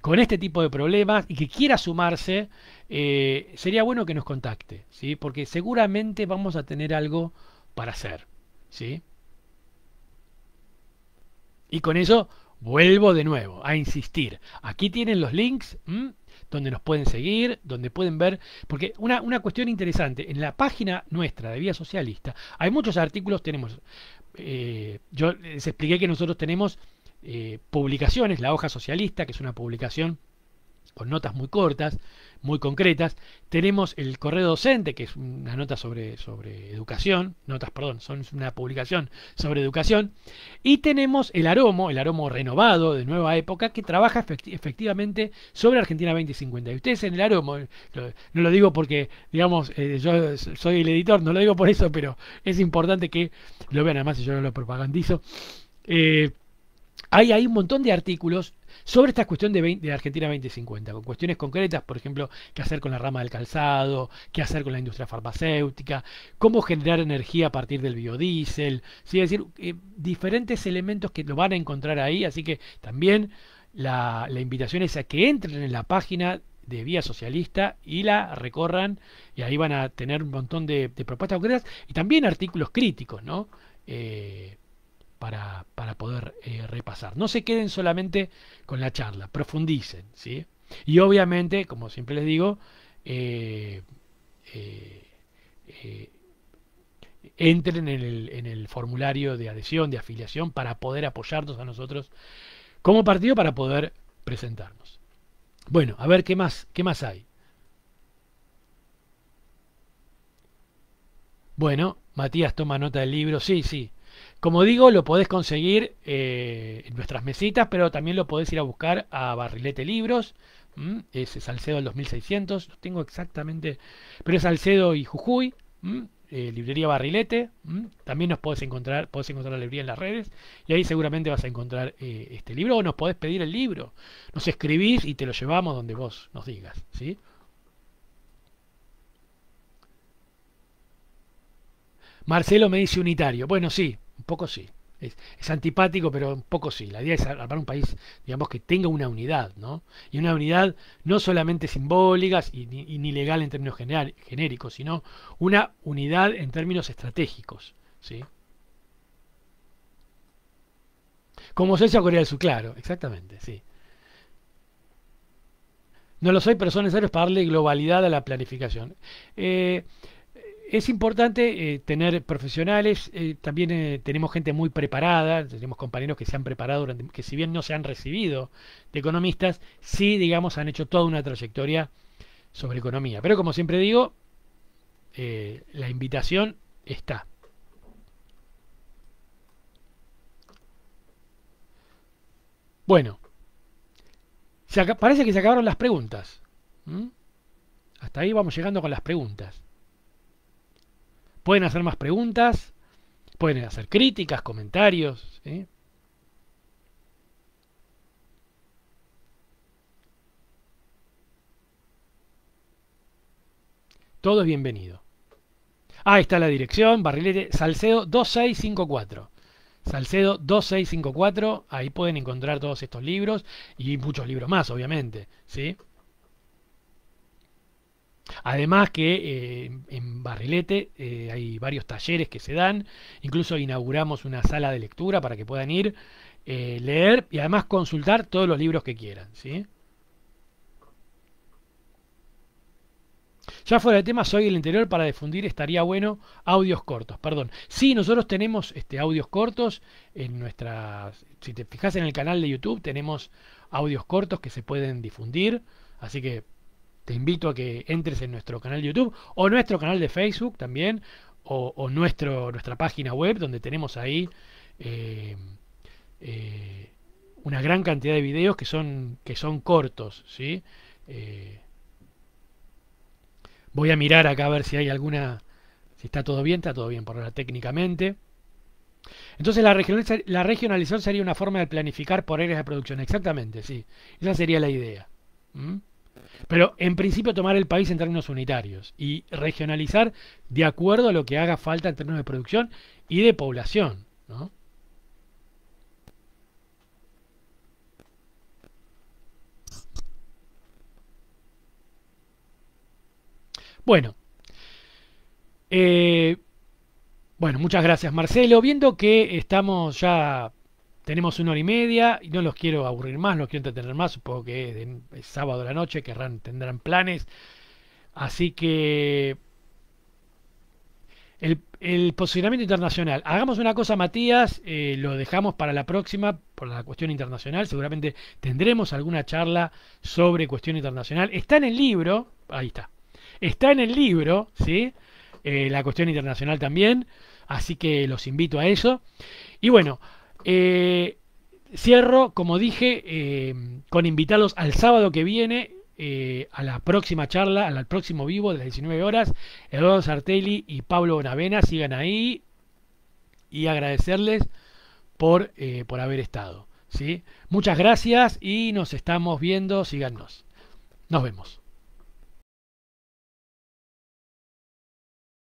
con este tipo de problemas y que quiera sumarse, eh, sería bueno que nos contacte, ¿sí? porque seguramente vamos a tener algo para hacer. ¿sí? Y con eso vuelvo de nuevo a insistir. Aquí tienen los links donde nos pueden seguir, donde pueden ver, porque una, una cuestión interesante, en la página nuestra de Vía Socialista hay muchos artículos, tenemos, eh, yo les expliqué que nosotros tenemos eh, publicaciones, la hoja socialista, que es una publicación con notas muy cortas, muy concretas. Tenemos el correo docente, que es una nota sobre, sobre educación, notas, perdón, son una publicación sobre educación. Y tenemos el aromo, el aromo renovado de nueva época, que trabaja efectivamente sobre Argentina 2050. Y ustedes en el aromo, no lo digo porque, digamos, eh, yo soy el editor, no lo digo por eso, pero es importante que lo vean, además, si yo no lo propagandizo. hay, eh, hay un montón de artículos sobre esta cuestión de, Argentina 2050, con cuestiones concretas, por ejemplo, qué hacer con la rama del calzado, qué hacer con la industria farmacéutica, cómo generar energía a partir del biodiesel, ¿sí? es decir, eh, diferentes elementos que lo van a encontrar ahí, así que también la, invitación es a que entren en la página de Vía Socialista y la recorran y ahí van a tener un montón de, propuestas concretas y también artículos críticos, ¿no? Eh, para, poder eh, repasar. No se queden solamente con la charla, profundicen, ¿sí? Y obviamente, como siempre les digo, eh, eh, entren en el, formulario de adhesión, de afiliación, para poder apoyarnos a nosotros como partido, para poder presentarnos. Bueno, a ver qué más, qué más hay. Bueno, Matías toma nota del libro. Sí, sí. Como digo, lo podés conseguir eh, en nuestras mesitas, pero también lo podés ir a buscar a Barrilete Libros. ¿m? Ese Salcedo del 2600, no tengo exactamente, pero es Salcedo y Jujuy. Eh, librería Barrilete. También nos podés encontrar, podés encontrar la librería en las redes y ahí seguramente vas a encontrar eh, este libro o nos podés pedir el libro. Nos escribís y te lo llevamos donde vos nos digas, ¿sí? Marcelo me dice unitario. Bueno, sí, poco sí. Es, antipático, pero un poco sí. La idea es armar un país, digamos, que tenga una unidad, ¿no? Y una unidad no solamente simbólica y, ni, legal en términos genéricos, sino una unidad en términos estratégicos, ¿sí? Como se hizo Corea del Sur, claro, exactamente, sí. No lo soy, pero son necesarios para darle globalidad a la planificación. Eh, es importante eh, tener profesionales, eh, también eh, tenemos gente muy preparada, tenemos compañeros que se han preparado, que si bien no se han recibido de economistas, sí, digamos, han hecho toda una trayectoria sobre economía. Pero como siempre digo, la invitación está. Bueno, parece que se acabaron las preguntas. Hasta ahí vamos llegando con las preguntas. Pueden hacer más preguntas, pueden hacer críticas, comentarios. Todo es bienvenido. Ahí está la dirección, barrilete Salcedo 2654. Salcedo 2654, ahí pueden encontrar todos estos libros y muchos libros más, obviamente. ¿sí? Además que eh, en Barrilete eh, hay varios talleres que se dan, incluso inauguramos una sala de lectura para que puedan ir, a eh, leer y además consultar todos los libros que quieran. ¿sí? Ya fuera de tema, soy el interior para difundir, estaría bueno audios cortos, perdón. Sí, nosotros tenemos este, audios cortos en nuestras. Si te fijas en el canal de YouTube, tenemos audios cortos que se pueden difundir. Así que te invito a que entres en nuestro canal de YouTube o nuestro canal de Facebook también, o, nuestro, nuestra página web, donde tenemos ahí eh, eh, una gran cantidad de videos que son, que son cortos, ¿sí? Eh, voy a mirar acá a ver si hay alguna, si está todo bien, está todo bien por ahora técnicamente. Entonces la, regionalización sería una forma de planificar por áreas de producción, exactamente, sí. Esa sería la idea. Pero en principio tomar el país en términos unitarios y regionalizar de acuerdo a lo que haga falta en términos de producción y de población. ¿no? Bueno. Eh, bueno, muchas gracias Marcelo. Viendo que estamos ya tenemos una hora y media y no los quiero aburrir más, los quiero entretener más. Supongo que es, sábado de la noche, querrán, tendrán planes. Así que el, posicionamiento internacional. Hagamos una cosa, Matías, eh, lo dejamos para la próxima, por la cuestión internacional. Seguramente tendremos alguna charla sobre cuestión internacional. Está en el libro, ahí está. Está en el libro, ¿sí? Eh, la cuestión internacional también. Así que los invito a eso. Y bueno, eh, cierro, como dije, eh, con invitarlos al sábado que viene. Eh, a la próxima charla, al próximo vivo de las 19 horas, Eduardo Sartelli y Pablo Bonavena sigan ahí y agradecerles por, por haber estado. ¿sí? Muchas gracias y nos estamos viendo, síganos. Nos vemos.